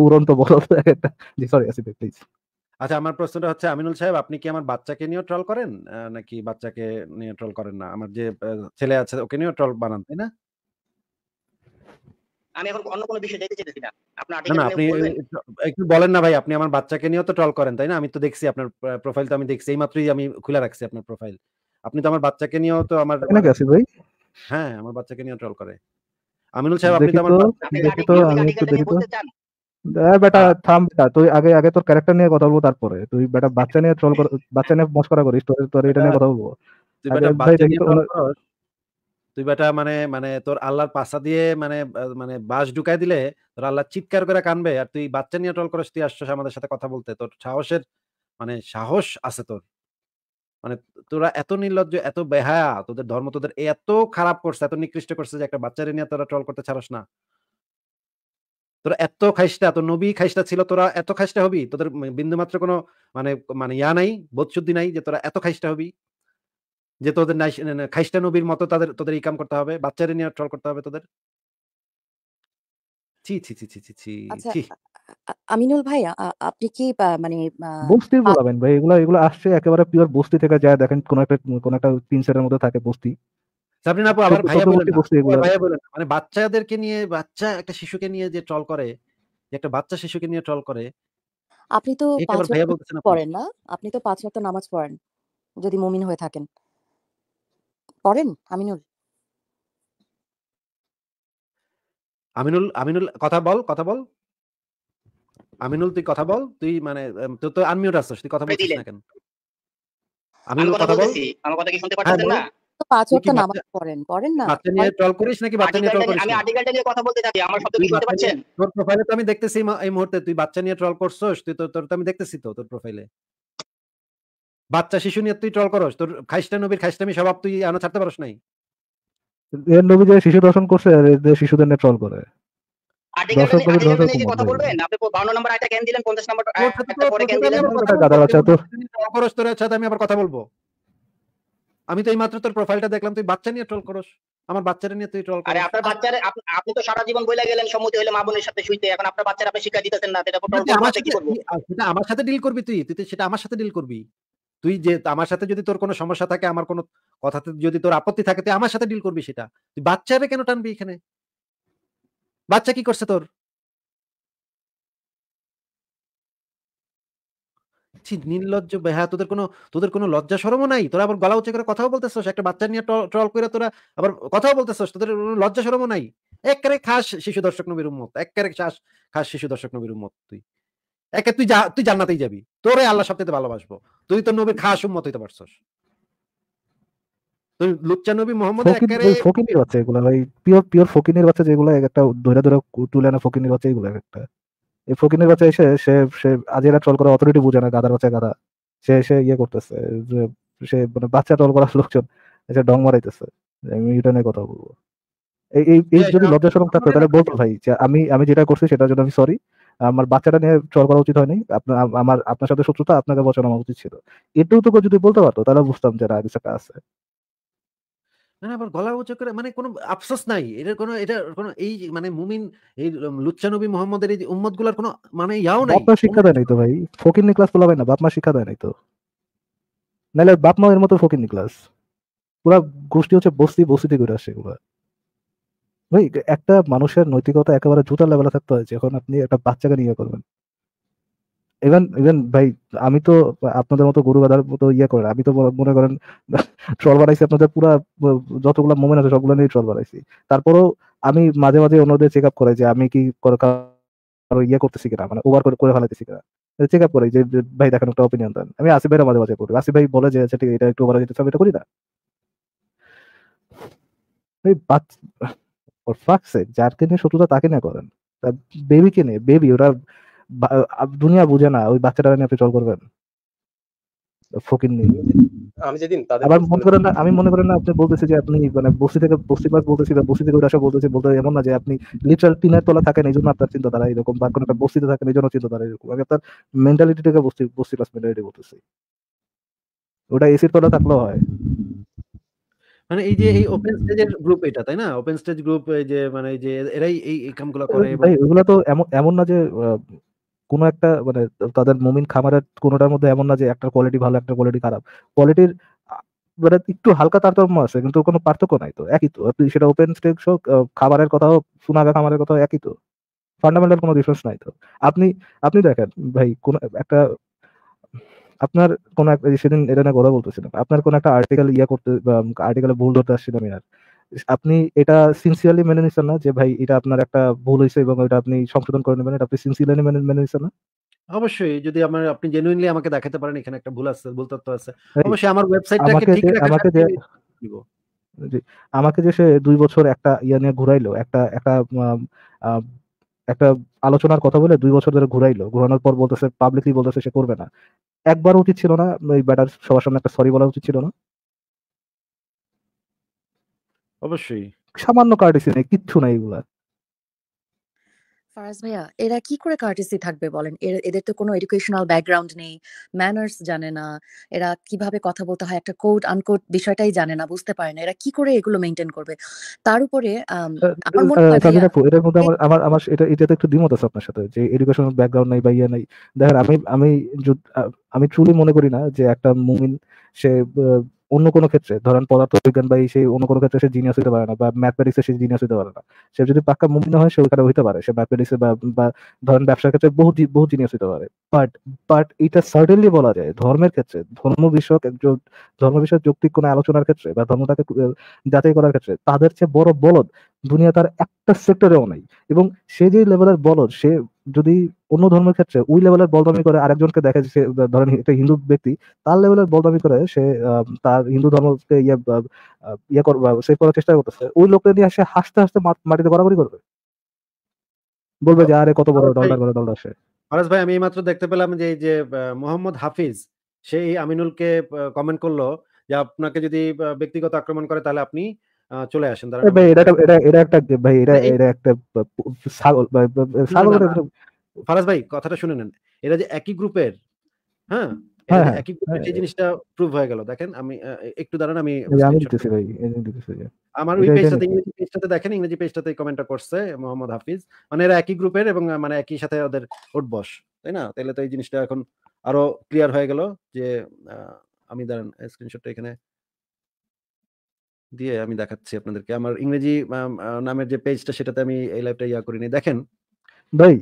উড়ন্ত বলত একটা জি সরি আসিফ প্লিজ আচ্ছা আমার প্রশ্নটা হচ্ছে আমিনুল সাহেব আপনি কি আমার বাচ্চাকে নিয়ে ট্রল করেন নাকি বাচ্চাকে নিয়ে ট্রল করেন না আমার যে ছেলে আছে ওকে নিয়ে ট্রল বানান তাই না আমি এখন অন্য কোনো বিষয় যেতে চাইতেছি না আপনার না আপনি একটু বলেন না ভাই আপনি আমার বাচ্চাকে নিয়েও তো ট্রল করেন তাই না আমি তো দেখছি আপনার প্রোফাইল তো আমি দেখছি এই মাত্রই আমি খুলে রাখছি আপনার প্রোফাইল আপনি তো আমার বাচ্চাকে নিয়েও তো আমার আছে ভাই হ্যাঁ আমার বাচ্চাকে নিয়ে ট্রল করে আমিনুল সাহেব আপনি তো আমার দেখি তো আমি একটু দেখি তো হ্যাঁ, বেটা থাম বেটা তুই আগে আগে তোর ক্যারেক্টার নিয়ে কথা বলবো তারপরে তুই বেটা বাচ্চা নিয়ে ট্রল কর বাচ্চা নিয়ে মস্করা করিস তোর তোর এটা নিয়ে কথা বলবো তুই বেটা মানে মানে তোর আল্লাহর পাশা দিয়ে মানে মানে বাস ঢুকাই দিলে তোর আল্লাহ চিৎকার করে কানবে আর তুই বাচ্চা নিয়ে ট্রল করিস তুই আসছিস আমাদের সাথে কথা বলতে তোর সাহসের মানে সাহস আছে তোর মানে তোরা এত নির্লজ্জ এত বেহায়া তোদের ধর্ম তোদের এত খারাপ করছে এত নিকৃষ্ট করছে যে একটা বাচ্চারে নিয়ে তোরা ট্রল করতে ছাড়স না তোরা এত খাইস্তা তোর নবী খাইস্তা ছিল তোরা এত খাইস্তা হবি তোদের বিন্দু মাত্র কোনো মানে মানে ইয়া নাই বোধশুদ্ধি নাই যে তোরা এত খাইস্তা হবি যে তোদের খাইস্তা নবীর মতো তাদের তোদের এই কাম করতে হবে বাচ্চারে নিয়ে ট্রল করতে হবে তোদের ছি ছি ছি ছি ছি ছি আচ্ছা, আমিনুল ভাই আপনি কি মানে বস্তির বলাবেন ভাই এগুলো এগুলো আসছে একেবারে পিওর বস্তি থেকে যায় দেখেন কোন একটা কোন একটা তিন সেটের মধ্যে থাকে বস্তি সাবরিন আপু আবার ভাইয়া বলেন ভাইয়া বলেন মানে বাচ্চাদেরকে নিয়ে বাচ্চা একটা শিশুকে নিয়ে যে ট্রল করে একটা বাচ্চা শিশুকে নিয়ে ট্রল করে আপনি তো পাঁচ ওয়াক্ত পড়েন না আপনি তো পাঁচ ওয়াক্ত নামাজ পড়েন যদি মুমিন হয়ে থাকেন পড়েন আমিনুল আমিনুল আমিনুল কথা বল কথা বল আমিনুল তুই কথা বল তুই মানে তোর তো আনমিউট আছিস তুই কথা বলছিস না কেন আমিনুল কথা বল আমার কথা কি শুনতে হ্যাঁ, পাচ্ছেন না আমি কথা তোর দেখতেছি এই মুহূর্তে তুই বাচ্চা নিয়ে করছস তুই তোর আমি দেখতেছি তো তোর প্রোফাইলে বাচ্চা শিশু নিয়ে তুই ট্রল করস তোর খাইস্টা নবীর খাইস্টামি স্বভাব তুই ছাড়তে পারস নাই এর নবী যে শিশু দর্শন করছে যে শিশুদের নিয়ে ট্রল করে আমি আবার কথা বলবো আমি তো এই মাত্র তোর প্রোফাইলটা দেখলাম তুই বাচ্চা নিয়ে ট্রল করস আমার বাচ্চারা নিয়ে তুই ট্রল আরে আপনার বাচ্চারে আপনি তো সারা জীবন বইলা গেলেন সম্মতি হইলে মা বোনের সাথে শুইতে এখন আপনার বাচ্চারা আপনি শিক্ষা দিতেছেন না এটা ট্রল করতে কি করব সেটা আমার সাথে ডিল করবি তুই তুই সেটা আমার সাথে ডিল করবি তুই যে আমার সাথে যদি তোর কোনো সমস্যা থাকে আমার কোনো কথাতে যদি তোর আপত্তি থাকে তুই আমার সাথে ডিল করবি সেটা তুই বাচ্চারে কেন টানবি এখানে বাচ্চা কি করছে তোর দেখছি নির্লজ্জ হ্যাঁ তোদের কোনো তোদের কোনো লজ্জা শরমও নাই তোরা আবার গলা উচ্চ করে কথাও বলতেছস একটা বাচ্চা নিয়ে ট্রল করে তোরা আবার কথাও বলতেছস তোদের লজ্জা শরমও নাই এককারে খাস শিশু দর্শক নবীর উম্মত এককারে খাস খাস শিশু দর্শক নবীর উম্মত তুই একে তুই তুই জান্নাতেই যাবি তোরে আল্লাহ সবচেয়ে ভালোবাসবো তুই তো নবীর খাস উম্মত হইতে পারছস ফকিনের বাচ্চা এগুলা একটা ধরে ধরে তুলে আনা ফকিনের বাচ্চা এগুলা একটা এই ফকিনের বাচ্চা এসে সে সে এরা ট্রল করা অথরিটি বুঝে না গাদার বাচ্চা গাদা সে এসে ইয়ে করতেছে সে মানে বাচ্চা ট্রল করার লোকজন এসে ডং মারাইতেছে আমি এটা নিয়ে কথা বলবো এই এই হ্যাঁ, যদি তাহলে বলতো ভাই যে আমি আমি যেটা করছি সেটার জন্য আমি সরি আমার বাচ্চাটা নিয়ে ট্রল করা উচিত হয়নি আপনার আমার আপনার সাথে শত্রুতা আপনাকে বসানো আমার উচিত ছিল এটুকু যদি বলতে পারতো তাহলে বুঝতাম যে না আছে না, না আবার গলা উঁচু করে মানে কোনো আফসোস নাই। এটার কোনো এটার কোনো এই মানে মুমিন এই লুচ্চানবী মোহাম্মদের এই যে উম্মতগুলার কোনো মানে ইয়াও নাই। শিক্ষা দেয় নাই তো ভাই। ফকিন্নি বলা হয় না বাপ-মা শিক্ষা দেয় নাই তো। নাহলে বাপ-মা এর মতো ফকিন্নি ক্লাস। পুরা গোষ্ঠী হচ্ছে বস্তি বস্তিতে ঘুরে আসে এগুলা। ভাই একটা মানুষের নৈতিকতা একেবারে জুতার লেভেলে থাকতে হয় যখন আপনি একটা বাচ্চাকে নিয়ে ইয়ে করবেন। ইভেন ইভেন ভাই আমি তো আপনাদের মতো গরু গাদার মতো ইয়ে আমি তো মনে করেন ট্রল বানাইছি আপনাদের যতগুলো মোমেন্ট আছে সবগুলো নিয়ে ট্রল বানাইছি আমি মাঝে মাঝে অন্যদের চেক আপ করাই যে আমি কি কারো ইয়ে করতেছি কিনা মানে ওভার করে করে কিনা চেক আপ করাই যে ভাই দেখেন একটা অপিনিয়ন দেন আমি আসিফ ভাইরা মাঝে মাঝে করি আসিফ ভাই বলে যে আচ্ছা ঠিক এটা একটু ওভার যেতেছে আমি এটা করি না যারকে নিয়ে শত্রুতা তাকে না করেন বেবিকে নিয়ে বেবি ওরা দুনিয়া বুঝে না ওই বাচ্চাটা নিয়ে আপনি চল করবেন ফকির নেই আমি যেদিন আবার মনে করেন না আমি মনে করেন না আপনি বলতেছি যে আপনি মানে বস্তি থেকে বস্তি বাস বলতেছি বা থেকে আসা বলতেছি বলতে এমন না যে আপনি লিটারাল তলা থাকেন এই জন্য আপনার চিন্তাধারা এরকম বা কোনো একটা বস্তিতে থাকেন এই জন্য চিন্তাধারা এরকম আমি আপনার মেন্টালিটিটাকে মেন্টালিটি বলতেছি ওটা এসির তলা থাকলেও হয় মানে এই যে এই ওপেন স্টেজের গ্রুপ এটা তাই না ওপেন স্টেজ গ্রুপ এই যে মানে যে এরাই এই কামগুলো করে এগুলো তো এমন এমন না যে কোনো একটা মানে তাদের মুমিন খামারের কোনোটার মধ্যে এমন না যে একটা কোয়ালিটি ভালো একটা কোয়ালিটি খারাপ কোয়ালিটির মানে একটু হালকা তারতম্য আছে কিন্তু কোনো পার্থক্য নাই তো একই তো সেটা ওপেন স্টেজ হোক খাবারের কথা হোক সুনাগা খামারের কথা একই তো ফান্ডামেন্টাল কোনো ডিফারেন্স নাই তো আপনি আপনি দেখেন ভাই কোন একটা আপনার কোন একটা সেদিন এটা নিয়ে কথা বলতেছিলাম আপনার কোন একটা আর্টিকেল ইয়া করতে আর্টিকেলে ভুল ধরতে আসছিলাম আর আপনি এটা সিনসিয়ারলি মেনে নিচ্ছেন না যে ভাই এটা আপনার একটা ভুল হয়েছে এবং এটা আপনি সংশোধন করে নেবেন এটা আপনি সিনসিয়ারলি মেনে মেনে নিছেন না অবশ্যই যদি আমার আপনি জেনুইনলি আমাকে দেখাতে পারেন এখানে একটা ভুল আছে ভুল তথ্য আছে অবশ্যই আমার ওয়েবসাইটটাকে ঠিক রাখা আমাকে যে আমাকে যে সে দুই বছর একটা ইয়া নিয়ে ঘুরাইলো একটা একটা একটা আলোচনার কথা বলে দুই বছর ধরে ঘুরাইলো ঘুরানোর পর বলতেছে পাবলিকলি বলতেছে সে করবে না একবার উচিত ছিল না এই ব্যাটার সবার সামনে একটা সরি বলা উচিত ছিল না অবশ্যই সামান্য কার্টিসি নেই কিচ্ছু নাই এগুলা ফারাজ ভাইয়া এরা কি করে কার্টিসি থাকবে বলেন এদের তো কোনো এডুকেশনাল ব্যাকগ্রাউন্ড নেই ম্যানার্স জানে না এরা কিভাবে কথা বলতে হয় একটা কোড আনকোড বিষয়টাই জানে না বুঝতে পারে না এরা কি করে এগুলো মেইনটেইন করবে তার উপরে আমার মনে হয় এটার মধ্যে আমার আমার আমার এটা এটাতে একটু দ্বিমত আছে আপনার সাথে যে এডুকেশনাল ব্যাকগ্রাউন্ড নাই বা ইয়ে নাই দেখেন আমি আমি আমি ট্রুলি মনে করি না যে একটা মুমিন সে অন্য কোনো ক্ষেত্রে ধরেন পদার্থ বিজ্ঞান বা সেই অন্য কোনো ক্ষেত্রে সে জিনিয়াস হতে পারে না বা ম্যাথমেটিক্সে সে জিনিয়াস হতে পারে না সে যদি পাক্কা মুমিন হয় সে ওইখানে হইতে পারে সে ম্যাথমেটিক্সে বা ধরেন ব্যবসার ক্ষেত্রে বহু বহু জিনিয়াস হতে পারে বাট বাট এটা সার্টেনলি বলা যায় ধর্মের ক্ষেত্রে ধর্ম বিষয়ক একজন ধর্ম বিষয়ক যৌক্তিক কোনো আলোচনার ক্ষেত্রে বা ধর্মটাকে যাচাই করার ক্ষেত্রে তাদের চেয়ে বড় বলদ দুনিয়া তার একটা সেক্টরেও নাই এবং সে যে লেভেলের বলর সে যদি অন্য ধর্মের ক্ষেত্রে ওই লেভেলের বলদামি করে আরেকজনকে দেখে যাচ্ছে ধরেন একটা হিন্দু ব্যক্তি তার লেভেলের বলদামি করে সে তার হিন্দু ধর্মকে ইয়ে ইয়ে করার চেষ্টা করতেছে ওই লোককে নিয়ে সে হাসতে হাসতে মাটিতে বরাবরই করবে বলবে যে আরে কত বড় দলটা করে দলটা সে ফারাজ ভাই আমি এইমাত্র দেখতে পেলাম যে এই যে মোহাম্মদ হাফিজ সেই আমিনুলকে কমেন্ট করলো যে আপনাকে যদি ব্যক্তিগত আক্রমণ করে তাহলে আপনি চলে আসেন এটা একটা ফারাজ ভাই কথাটা শুনে নেন এরা যে একই গ্রুপের হ্যাঁ, হ্যাঁ, হ্যাঁ একই হ্যাঁ, গ্রুপের জিনিসটা প্রুভ হয়ে দেখেন আমি একটু দাঁড়ান আমি ইংরেজি করছে মোহাম্মদ হাফিজ মানে এরা একই গ্রুপের এবং মানে একই সাথে ওদের তাই না তাহলে তো এই জিনিসটা এখন আরো ক্লিয়ার হয়ে যে আমি দাঁড়ান এখানে দিয়ে আমি দেখাচ্ছি আপনাদেরকে আমার ইংরেজি নামের যে পেজটা সেটাতে আমি এই লাইভটা ইয়া করিনি দেখেন ভাই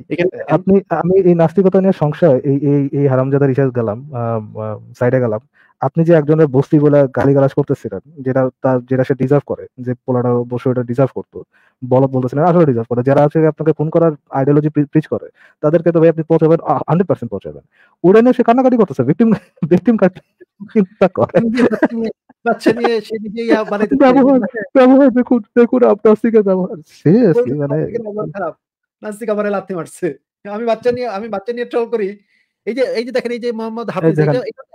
আপনি আমি এই নাস্তিকতা নিয়ে সংশয় এই এই এই হারামজাদা রিসার্চ গেলাম সাইডে গেলাম আপনি যে একজনের বস্তি বলে গালি গালাজ করতেছিলেন যেটা তার যেটা সে ডিজার্ভ করে যে পোলাটা বসে ওটা ডিজার্ভ করতো বল বলতেছিলেন আসলে ডিজার্ভ করে যারা আছে আপনাকে ফোন করার আইডিওলজি পিচ করে তাদেরকে তো ভাই আপনি পৌঁছাবেন হান্ড্রেড পার্সেন্ট পৌঁছাবেন ওটা নিয়ে সে কান্নাকাটি করতেছে ভিক্টিম ভিক্টিম কাটি চিন্তা করে ব্যবহার দেখুন দেখুন আপনার ব্যবহার মানে নাস্তিক লাথি মারছে আমি বাচ্চা নিয়ে আমি বাচ্চা নিয়ে ট্রল করি এই যে এই যে দেখেন এই যে মোহাম্মদ হাফিজ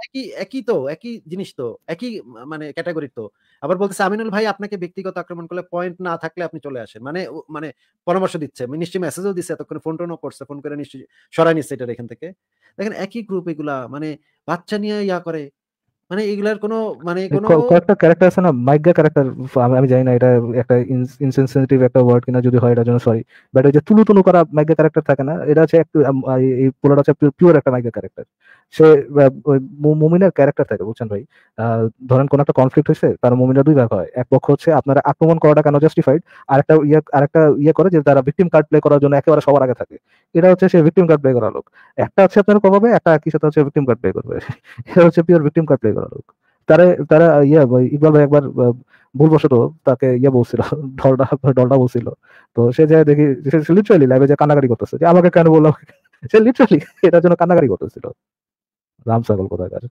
একই একই তো একই জিনিস তো একই মানে ক্যাটাগরি তো আবার বলতেছে আমিনুল ভাই আপনাকে ব্যক্তিগত আক্রমণ করলে পয়েন্ট না থাকলে আপনি চলে আসেন মানে মানে পরামর্শ দিচ্ছে নিশ্চয়ই মেসেজও দিচ্ছে এতক্ষণ ফোন টোনও করছে ফোন করে নিশ্চয়ই সরাই নিচ্ছে এটা এখান থেকে দেখেন একই গ্রুপ এগুলা মানে বাচ্চা নিয়ে ইয়া করে মানে এগুলার কোনো মানে কোনো কয়েকটা ক্যারেক্টার আছে না মাইগা ক্যারেক্টার আমি জানি না এটা একটা ইনসেনসিটিভ একটা ওয়ার্ড কিনা যদি হয় এটার জন্য সরি বাট ওই যে তুলু তুলু করা মাইগা ক্যারেক্টার থাকে না এটা হচ্ছে একটু এই পুরোটা হচ্ছে পিওর একটা মাইগা ক্যারেক্টার সে ওই মুমিনার ক্যারেক্টার থাকে বুঝছেন ভাই ধরেন কোন একটা কনফ্লিক্ট হয়েছে তার মুমিনরা দুই ভাগ হয় এক পক্ষ হচ্ছে আপনারা আক্রমণ করাটা কেন জাস্টিফাইড আর একটা ইয়ে আর একটা ইয়ে করে যে তারা ভিকটিম কার্ড প্লে করার জন্য একেবারে সবার আগে থাকে এটা হচ্ছে সে ভিকটিম কার্ড প্লে করা লোক একটা হচ্ছে আপনার কবে একটা কি সাথে হচ্ছে ভিকটিম কার্ড প্লে করবে এটা হচ্ছে পিওর ভিকটিম কার্ড প্লে করা লোক তারা তারা ইয়া ইকবাল ভাই একবার ভুলবশত তাকে ইয়ে বলছিল ঢলডা ঢলডা বলছিল তো সে যে দেখি সে লিটারালি লাইভে যে কান্নাকারি করতেছে যে আমাকে কেন বললাম সে লিটারালি এটার জন্য কান্নাকারি করতেছিল রাম ছাগল কোথাকার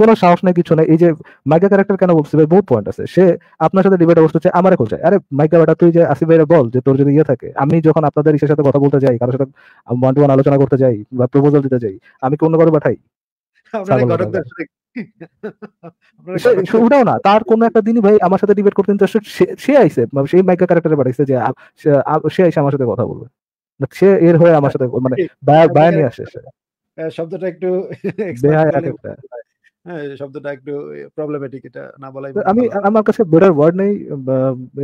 কোনো সাহস নেই কিছু নাই এই যে মাইকা ক্যারেক্টার কেন বলছে ভাই বহুত পয়েন্ট আছে সে আপনার সাথে ডিবেট অবস্থা হচ্ছে আমার খোঁজে আরে মাইকা বেটা তুই যে আসি ভাইরা বল যে তোর যদি ইয়ে থাকে আমি যখন আপনাদের ইসের সাথে কথা বলতে যাই কারোর সাথে ওয়ান টু ওয়ান আলোচনা করতে যাই বা প্রপোজাল দিতে যাই আমি কি অন্য কারো পাঠাই ওটাও না তার কোন একটা দিনই ভাই আমার সাথে ডিবেট করতে ইন্টারেস্টেড সে আইসে সেই মাইকা ক্যারেক্টারে বাড়াইছে যে সে আইসে আমার সাথে কথা বলবে সে এর হয়ে আমার সাথে মানে বায়া নিয়ে আসে সে শব্দটা একটু হ্যাঁ, শব্দটা একটু প্রবলেমেটিক এটা না বলাই আমি আমার কাছে বেটার ওয়ার্ড নেই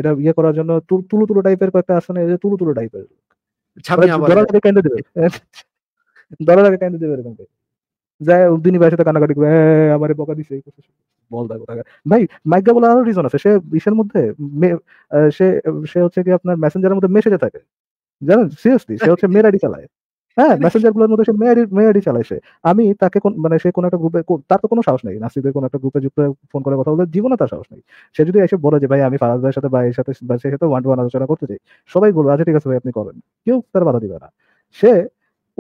এটা ইয়ে করার জন্য তুলু তুলু টাইপের কয়েকটা আসনে এই যে তুলু তুলু টাইপের ছাপি আমার দরার কেন দেবে দরার আগে কেন দেবে এরকম যায় উদ্দিনী সাথে কান্নাকাটি করে বকা দিছে বল দেখো ভাই মাইকা বলে আরো রিজন আছে সে মধ্যে সে সে হচ্ছে কি আপনার মেসেঞ্জারের মধ্যে মেসেজে থাকে জানেন সিরিয়াসলি সে হচ্ছে মেয়ের আইডি চালায় হ্যাঁ মেসেঞ্জার গুলোর মধ্যে সে মেয়ের চালায় সে আমি তাকে কোন মানে সে কোনো একটা গ্রুপে তার তো কোনো সাহস নেই নাসিদের কোনো একটা গ্রুপে যুক্ত ফোন করে কথা বলে জীবনে তার সাহস নেই সে যদি এসে বলে যে ভাই আমি ফারাজ ভাইয়ের সাথে ভাইয়ের সাথে ভাইয়ের সাথে ওয়ান টু ওয়ান আলোচনা করতে চাই সবাই বলবে আচ্ছা ঠিক আছে ভাই আপনি করেন কেউ তার বাধা দিবে না সে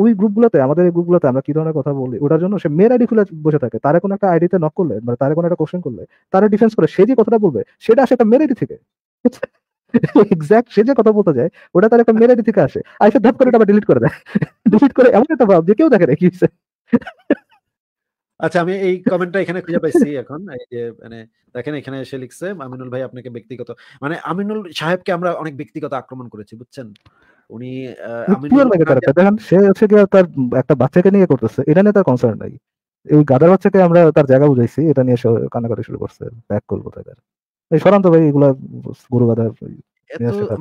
ওই গ্রুপগুলোতে আমাদের এই গ্রুপগুলোতে আমরা কি ধরনের কথা বলি ওটার জন্য সে মেয়ের আইডি খুলে বসে থাকে তারা কোনো একটা আইডিতে নক করলে মানে তারা কোনো একটা কোশ্চেন করলে তারা ডিফেন্স করে সে যে কথাটা বলবে সেটা আসে একটা মেয়ের আইডি থেকে এক্স্যাক্ট সে যে কথা বলতে যায় ওটা তার একটা মেয়ের আইডি থেকে আসে ধাপ করে ডিলিট করে দেয় ডিলিট করে এমন একটা ভাব যে কেউ দেখে কি আচ্ছা আমি এই কমেন্টটা এখানে খুঁজে পাইছি এখন এই যে মানে দেখেন এখানে এসে লিখছে আমিনুল ভাই আপনাকে ব্যক্তিগত মানে আমিনুল সাহেবকে আমরা অনেক ব্যক্তিগত আক্রমণ করেছি বুঝছেন উনি দেখেন সে হচ্ছে কি তার একটা বাচ্চাকে নিয়ে করতেছে এটা নিয়ে তার কনসার্ন নাই এই গাদার বাচ্চাকে আমরা তার জায়গা বুঝাইছি এটা নিয়ে সে কান্নাকাটি শুরু করছে ব্যাক করবো তাদের এই সরান্ত ভাই এগুলা গরু গাদার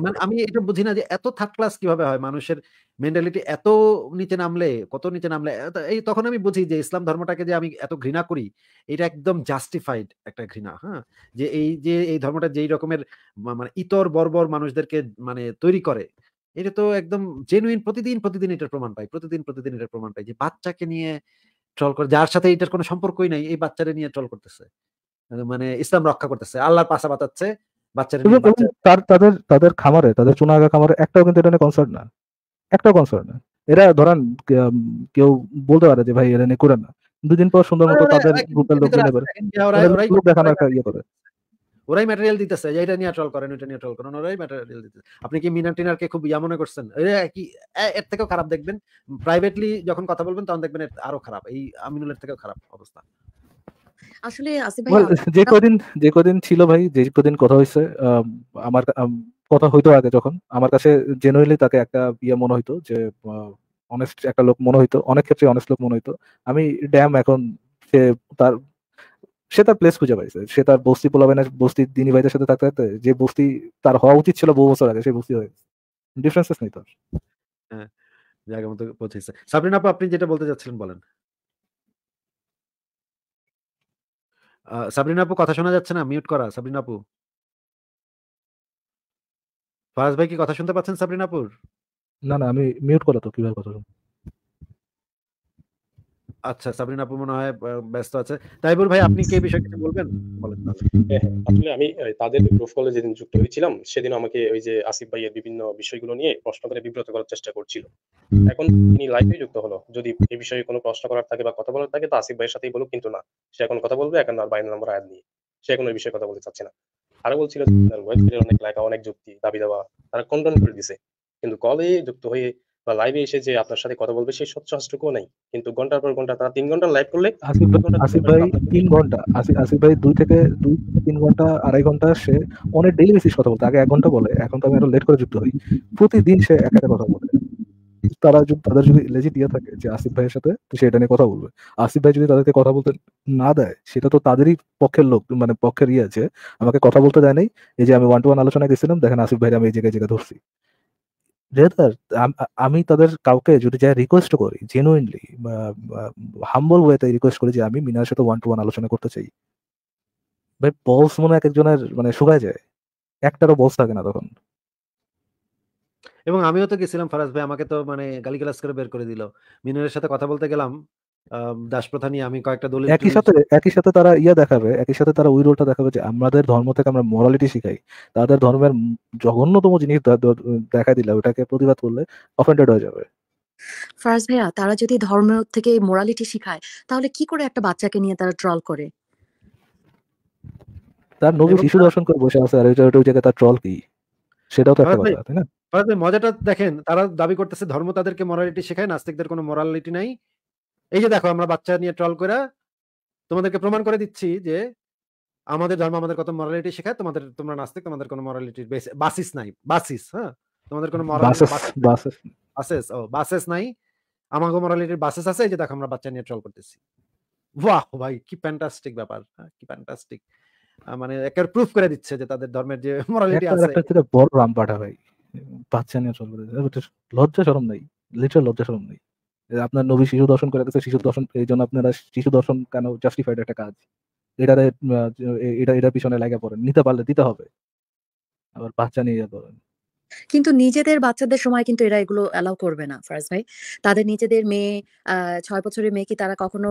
মানে আমি এটা বুঝি না যে এত থার্ড ক্লাস কিভাবে হয় মানুষের মেন্টালিটি এত নিচে নামলে কত নিচে নামলে এই তখন আমি বুঝি যে ইসলাম ধর্মটাকে যে আমি এত ঘৃণা করি এটা একদম জাস্টিফাইড একটা ঘৃণা হ্যাঁ যে এই যে এই ধর্মটা যেই রকমের মানে ইতর বর্বর মানুষদেরকে মানে তৈরি করে এটা তো একদম জেনুইন প্রতিদিন প্রতিদিন এটার প্রমাণ পাই প্রতিদিন প্রতিদিন এটার প্রমাণ পাই যে বাচ্চাকে নিয়ে ট্রল করে যার সাথে এটার কোনো সম্পর্কই নাই এই বাচ্চারে নিয়ে ট্রল করতেছে মানে ইসলাম রক্ষা করতেছে আল্লাহর পাশা বাঁচাচ্ছে বাচ্চারা তাদের তাদের খামারে তাদের চুনাগা খামারে একটাও কিন্তু এটা নিয়ে না একটাও কনসার্ট না এরা ধরেন কেউ বলতে পারে যে ভাই এরা নিয়ে করে না দুদিন পর সুন্দর মতো তাদের গ্রুপের লোক দেখানো একটা ইয়ে করে ওরাই ম্যাটেরিয়াল দিতেছে যে এটা নিয়ে ট্রল করেন ওইটা নিয়ে ট্রল করেন ওরাই ম্যাটেরিয়াল দিতেছে আপনি কি মিনার টিনারকে খুব ইয়া মনে করছেন কি এর থেকেও খারাপ দেখবেন প্রাইভেটলি যখন কথা বলবেন তখন দেখবেন আরো খারাপ এই আমিনুলের থেকেও খারাপ অবস্থা আসলে আসিফ ভাই যে কদিন যে কদিন ছিল ভাই যে কদিন কথা হইছে আমার কথা হইতো আগে যখন আমার কাছে জেনুইনলি তাকে একটা ইয়ে মনে হইতো যে অনেস্ট একটা লোক মনে হইতো অনেক ক্ষেত্রে অনেস্ট লোক মনে হইতো আমি ড্যাম এখন সে তার সে তার প্লেস খুঁজে পাইছে সে তার বস্তি পোলাবে না বস্তি দিনী ভাইদের সাথে থাকতে থাকতে যে বস্তি তার হওয়া উচিত ছিল বহু বছর আগে সেই বস্তি হয়ে ডিফারেন্সেস নেই তার হ্যাঁ, জায়গা মতো পৌঁছেছে সাবরিন আপনি যেটা বলতে বলেন সাবরিন আপু কথা শোনা যাচ্ছে না মিউট করা সাবরিন আপু ফারাজ ভাই কি কথা শুনতে পাচ্ছেন সাবরিন আপুর না না আমি মিউট করা তো কিভাবে কথা শুনবো আচ্ছা সাবরিন আপু মনে হয় ব্যস্ত আছে ভাই আপনি কি বিষয়ে বলবেন হ্যাঁ, আসলে আমি তাদের গ্রুপ কলে যেদিন যুক্ত হয়েছিলাম সেদিন আমাকে ওই যে আসিফ ভাইয়ের বিভিন্ন বিষয়গুলো নিয়ে প্রশ্ন করে বিব্রত করার চেষ্টা করছিল এখন তিনি লাইভে যুক্ত হলো যদি এই বিষয়ে কোনো প্রশ্ন করার থাকে বা কথা বলার থাকে তো আসিফ ভাইয়ের সাথেই বলুক কিন্তু না সে এখন কথা বলবে এখন আর বাইন নম্বর আয়াত নিয়ে সে এখন ওই বিষয়ে কথা বলতে চাচ্ছে না আরো বলছিল অনেক লেখা অনেক যুক্তি দাবি দাবা তারা কন্ট্রোল করে দিছে কিন্তু কলে যুক্ত হয়ে বা লাইভে এসে যে আপনার সাথে কথা বলবে সেই সচ্ছাসটুকুও নাই কিন্তু ঘন্টার পর ঘন্টা তারা তিন ঘন্টা লাইভ করলে আসিফ ভাই তিন ঘন্টা আসিফ ভাই দুই থেকে দুই তিন ঘন্টা আড়াই ঘন্টা সে অনেক ডেইলি বেসিস কথা বলতে আগে এক ঘন্টা বলে এখন তো আমি আরো লেট করে যুক্ত হই প্রতিদিন সে এক একটা কথা বলে তারা যদি তাদের যদি লেজি দিয়ে থাকে যে আসিফ ভাইয়ের সাথে তো সেটা নিয়ে কথা বলবে আসিফ ভাই যদি তাদেরকে কথা বলতে না দেয় সেটা তো তাদেরই পক্ষের লোক মানে পক্ষের ইয়ে আছে আমাকে কথা বলতে দেয় নাই এই যে আমি ওয়ান টু ওয়ান আলোচনা গেছিলাম দেখেন আসিফ ভাই আমি এই জায়গায় জায়গায় ধরছি আমি তাদের কাউকে যদি যাই রিকোয়েস্ট করি জেনুইনলি হাম্বল ওয়েতে রিকোয়েস্ট করি যে আমি মিনার সাথে ওয়ান টু ওয়ান আলোচনা করতে চাই ভাই বলস মনে এক একজনের মানে শুকায় যায় একটারও বলস থাকে না তখন এবং আমিও তো গেছিলাম ফারাজ ভাই আমাকে তো মানে গালিগালাজ করে বের করে দিল মিনারের সাথে কথা বলতে গেলাম দাসপ্রথা নিয়ে আমি কয়েকটা দলিল একই সাথে একই সাথে তারা ইয়া দেখাবে একই সাথে তারা ওই রোলটা দেখাবে যে আমাদের ধর্ম থেকে আমরা মরালিটি শিখাই তাদের ধর্মের জঘন্যতম জিনিস দেখা দিলে ওটাকে প্রতিবাদ করলে অফেন্ডেড হয়ে যাবে ফারাজ ভাইয়া তারা যদি ধর্ম থেকে মোরালিটি শিখায় তাহলে কি করে একটা বাচ্চাকে নিয়ে তারা ট্রল করে তার নবী শিশু দর্শন করে বসে আছে আর ওই জায়গায় তার ট্রল কি সেটাও তো একটা কথা তাই না মজাটা দেখেন তারা দাবি করতেছে ধর্ম তাদেরকে মোরালিটি শেখায় নাস্তিকদের কোনো মোরালিটি নাই এই যে দেখো আমরা বাচ্চা নিয়ে ট্রল করে তোমাদেরকে প্রমাণ করে দিচ্ছি যে আমাদের ধর্ম আমাদের কত মরালিটি শেখায় তোমাদের তোমরা নাস্তিক তোমাদের কোনো মরালিটির বাসিস নাই বাসিস হ্যাঁ তোমাদের কোনো বাসেস ও বাসেস নাই আমাকে মরালিটির বাসেস আছে এই যে দেখো আমরা বাচ্চা নিয়ে ট্রল করতেছি বাহ ভাই কি ব্যাপার হ্যাঁ, কি মানে একের প্রুফ করে দিচ্ছে যে তাদের ধর্মের যে মরালিটি আছে বড় রামপাটা ভাই বাচ্চা নিয়ে ট্রল লজ্জা শরম নাই লিটার লজ্জা শরম নাই আপনার নবী শিশু দর্শন করে গেছে শিশু দর্শন এই জন্য আপনারা শিশু দর্শন কেন জাস্টিফাইড একটা কাজ এটা এটা এটা পিছনে লাগে পড়েন নিতে পারলে দিতে হবে আবার বাচ্চা নিয়ে পড়েন কিন্তু নিজেদের বাচ্চাদের সময় কিন্তু এরা এগুলো অ্যালাউ করবে না ফারাজ ভাই তাদের নিজেদের মেয়ে ছয় বছরের মেয়ে কি তারা কখনো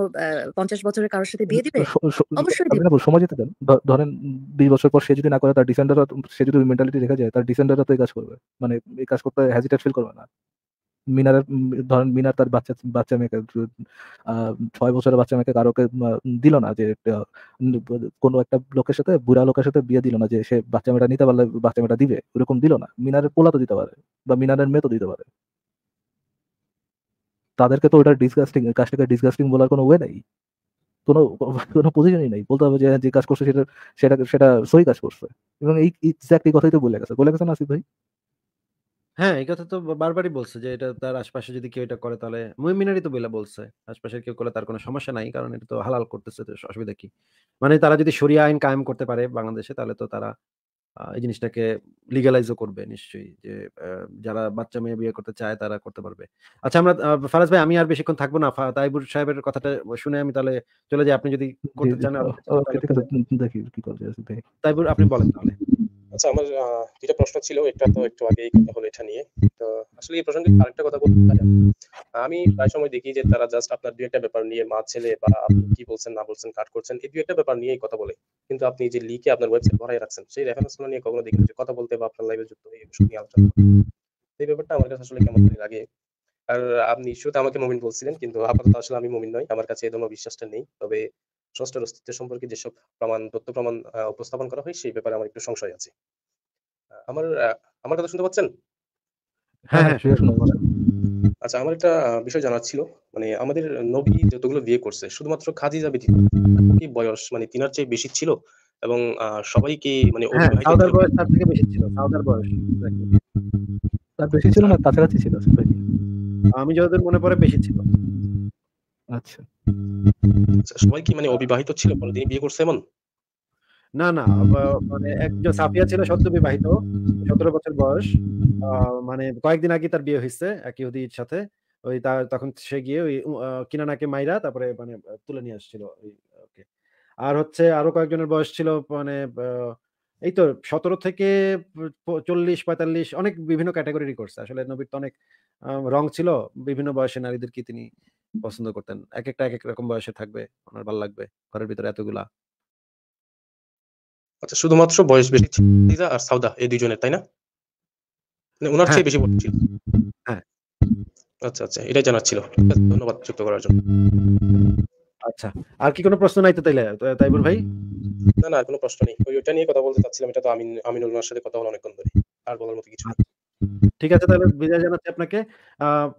পঞ্চাশ বছরের কারোর সাথে বিয়ে দিবে অবশ্যই সময় যেতে দেন ধরেন দুই বছর পর সে যদি না করে তার ডিসেন্ডার সে যদি মেন্টালিটি দেখা যায় তার ডিসেন্ডার তো এই কাজ করবে মানে এই কাজ করতে হ্যাজিটেট ফিল করবে না মিনারের ধরেন মিনার তার বাচ্চা বাচ্চা মেয়েকে ছয় বছরের বাচ্চা মেয়েকে কারোকে দিল না যে কোনো একটা লোকের সাথে বুড়া লোকের সাথে বিয়ে দিল না যে সে বাচ্চা মেয়েটা নিতে পারলে বাচ্চা মেয়েটা দিবে ওরকম দিল না মিনারের পোলা তো দিতে পারে বা মিনারের মেয়ে তো দিতে পারে তাদেরকে তো ওইটা ডিসগাস্টিং কাজটাকে ডিসগাস্টিং বলার কোনো ওয়ে নাই কোনো কোনো পজিশনই নাই বলতে হবে যে হ্যাঁ, যে কাজ করছে সেটা সেটা সেটা সই কাজ করছে এবং এই এক্স্যাক্ট এই কথাই তো বলে গেছে বলে গেছে না আসিফ ভাই হ্যাঁ, এই কথা তো বারবারই বলছে যে এটা তার আশপাশে যদি কেউ এটা করে তাহলে মুহিব তো বইলা বলছে। আশপাশের কেউ করলে তার কোনো সমস্যা নাই। কারণ এটা তো হালাল করতেছে অসুবিধা কি? মানে তারা যদি সরিয়া আইন কায়েম করতে পারে বাংলাদেশে তাহলে তো তারা এই জিনিসটাকে লিগ্যালাইজ ও করবে নিশ্চয়ই। যে যারা বাচ্চা মেয়ে বিয়ে করতে চায় তারা করতে পারবে। আচ্ছা আমরা ফারাজ ভাই আমি আর বেশিক্ষণ থাকবো না। তাইবুর সাহেবের কথাটা শুনে আমি তাহলে চলে যাই। আপনি যদি করতে চান দেখি তাইবুর আপনি বলেন তাহলে। আচ্ছা আমার দুইটা প্রশ্ন ছিল তো একটু আগেই কথা হলো এটা নিয়ে তো আসলে এই প্রসঙ্গে আরেকটা কথা বলতে আমি প্রায় সময় দেখি যে তারা জাস্ট আপনার দুই একটা ব্যাপার নিয়ে মা ছেলে বা আপনি কি বলছেন না বলছেন কাট করছেন এই দুই একটা ব্যাপার নিয়েই কথা বলে কিন্তু আপনি যে লিখে আপনার ওয়েবসাইট ভরাই রাখছেন সেই রেফারেন্স নিয়ে কখনো দেখি যে কথা বলতে বা আপনার লাইভে যুক্ত বিষয় নিয়ে আলোচনা এই ব্যাপারটা আমার কাছে আসলে কেমন লাগে আর আপনি শুধু আমাকে মমিন বলছিলেন কিন্তু আপাতত আসলে আমি মমিন নই আমার কাছে এই ধর্ম বিশ্বাসটা নেই তবে স্রষ্টার অস্তিত্ব সম্পর্কে যেসব প্রমাণ তথ্য প্রমাণ উপস্থাপন করা হয় সেই ব্যাপারে আমার একটু সংশয় আছে আমার আমার কথা শুনতে পাচ্ছেন হ্যাঁ, হ্যাঁ, আচ্ছা আমার একটা বিষয় জানার ছিল মানে আমাদের নবী যতগুলো বিয়ে করছে শুধুমাত্র খাদিজা ব্যতীত কি বয়স মানে তিনার চেয়ে বেশি ছিল এবং সবাই কি মানে সাউদার হ্যাঁ, বয়স তার থেকে বেশি ছিল সাউদার বয়স তার বেশি ছিল না ছিল আমি যতদূর মনে পড়ে বেশি ছিল আচ্ছা আচ্ছা, সবাই কি মানে অবিবাহিত ছিল তিনি বিয়ে করছে এমন না না মানে একজন সাফিয়া ছিল সদ্য বিবাহিত সতেরো বছর বয়স মানে কয়েকদিন আগে তার বিয়ে হয়েছে এক ইহুদির সাথে ওই তার তখন সে গিয়ে ওই কিনানাকে মাইরা তারপরে মানে তুলে নিয়ে আসছিল আর হচ্ছে আরো কয়েকজনের বয়স ছিল মানে আহ এই তো সতেরো থেকে চল্লিশ পঁয়তাল্লিশ অনেক বিভিন্ন ক্যাটাগরি করছে আসলে নবীর তো অনেক রং ছিল বিভিন্ন বয়সে নারীদেরকে তিনি পছন্দ করতেন এক একটা এক এক রকম বয়সে থাকবে ওনার ভালো লাগবে ঘরের ভিতরে এতগুলা আচ্ছা শুধুমাত্র বয়স বেশি দিদা আর সাউদা এই দুইজনের তাই না ওনার মানে হ্যাঁ। চেয়ে বেশি বয়স ছিল হ্যাঁ আচ্ছা আচ্ছা এটাই জানার ছিল ধন্যবাদ যুক্ত করার জন্য আচ্ছা আর কি কোনো প্রশ্ন নাই তো তাইলে তাইবুর ভাই না না আর কোনো প্রশ্ন নেই ওই ওটা নিয়ে কথা বলতে চাচ্ছিলাম এটা তো আমিন আমিনুল সাথে কথা হলো অনেকক্ষণ ধরে আর বলার মতো কিছু নেই ঠিক আছে তাহলে বিদায় জানাচ্ছি আপনাকে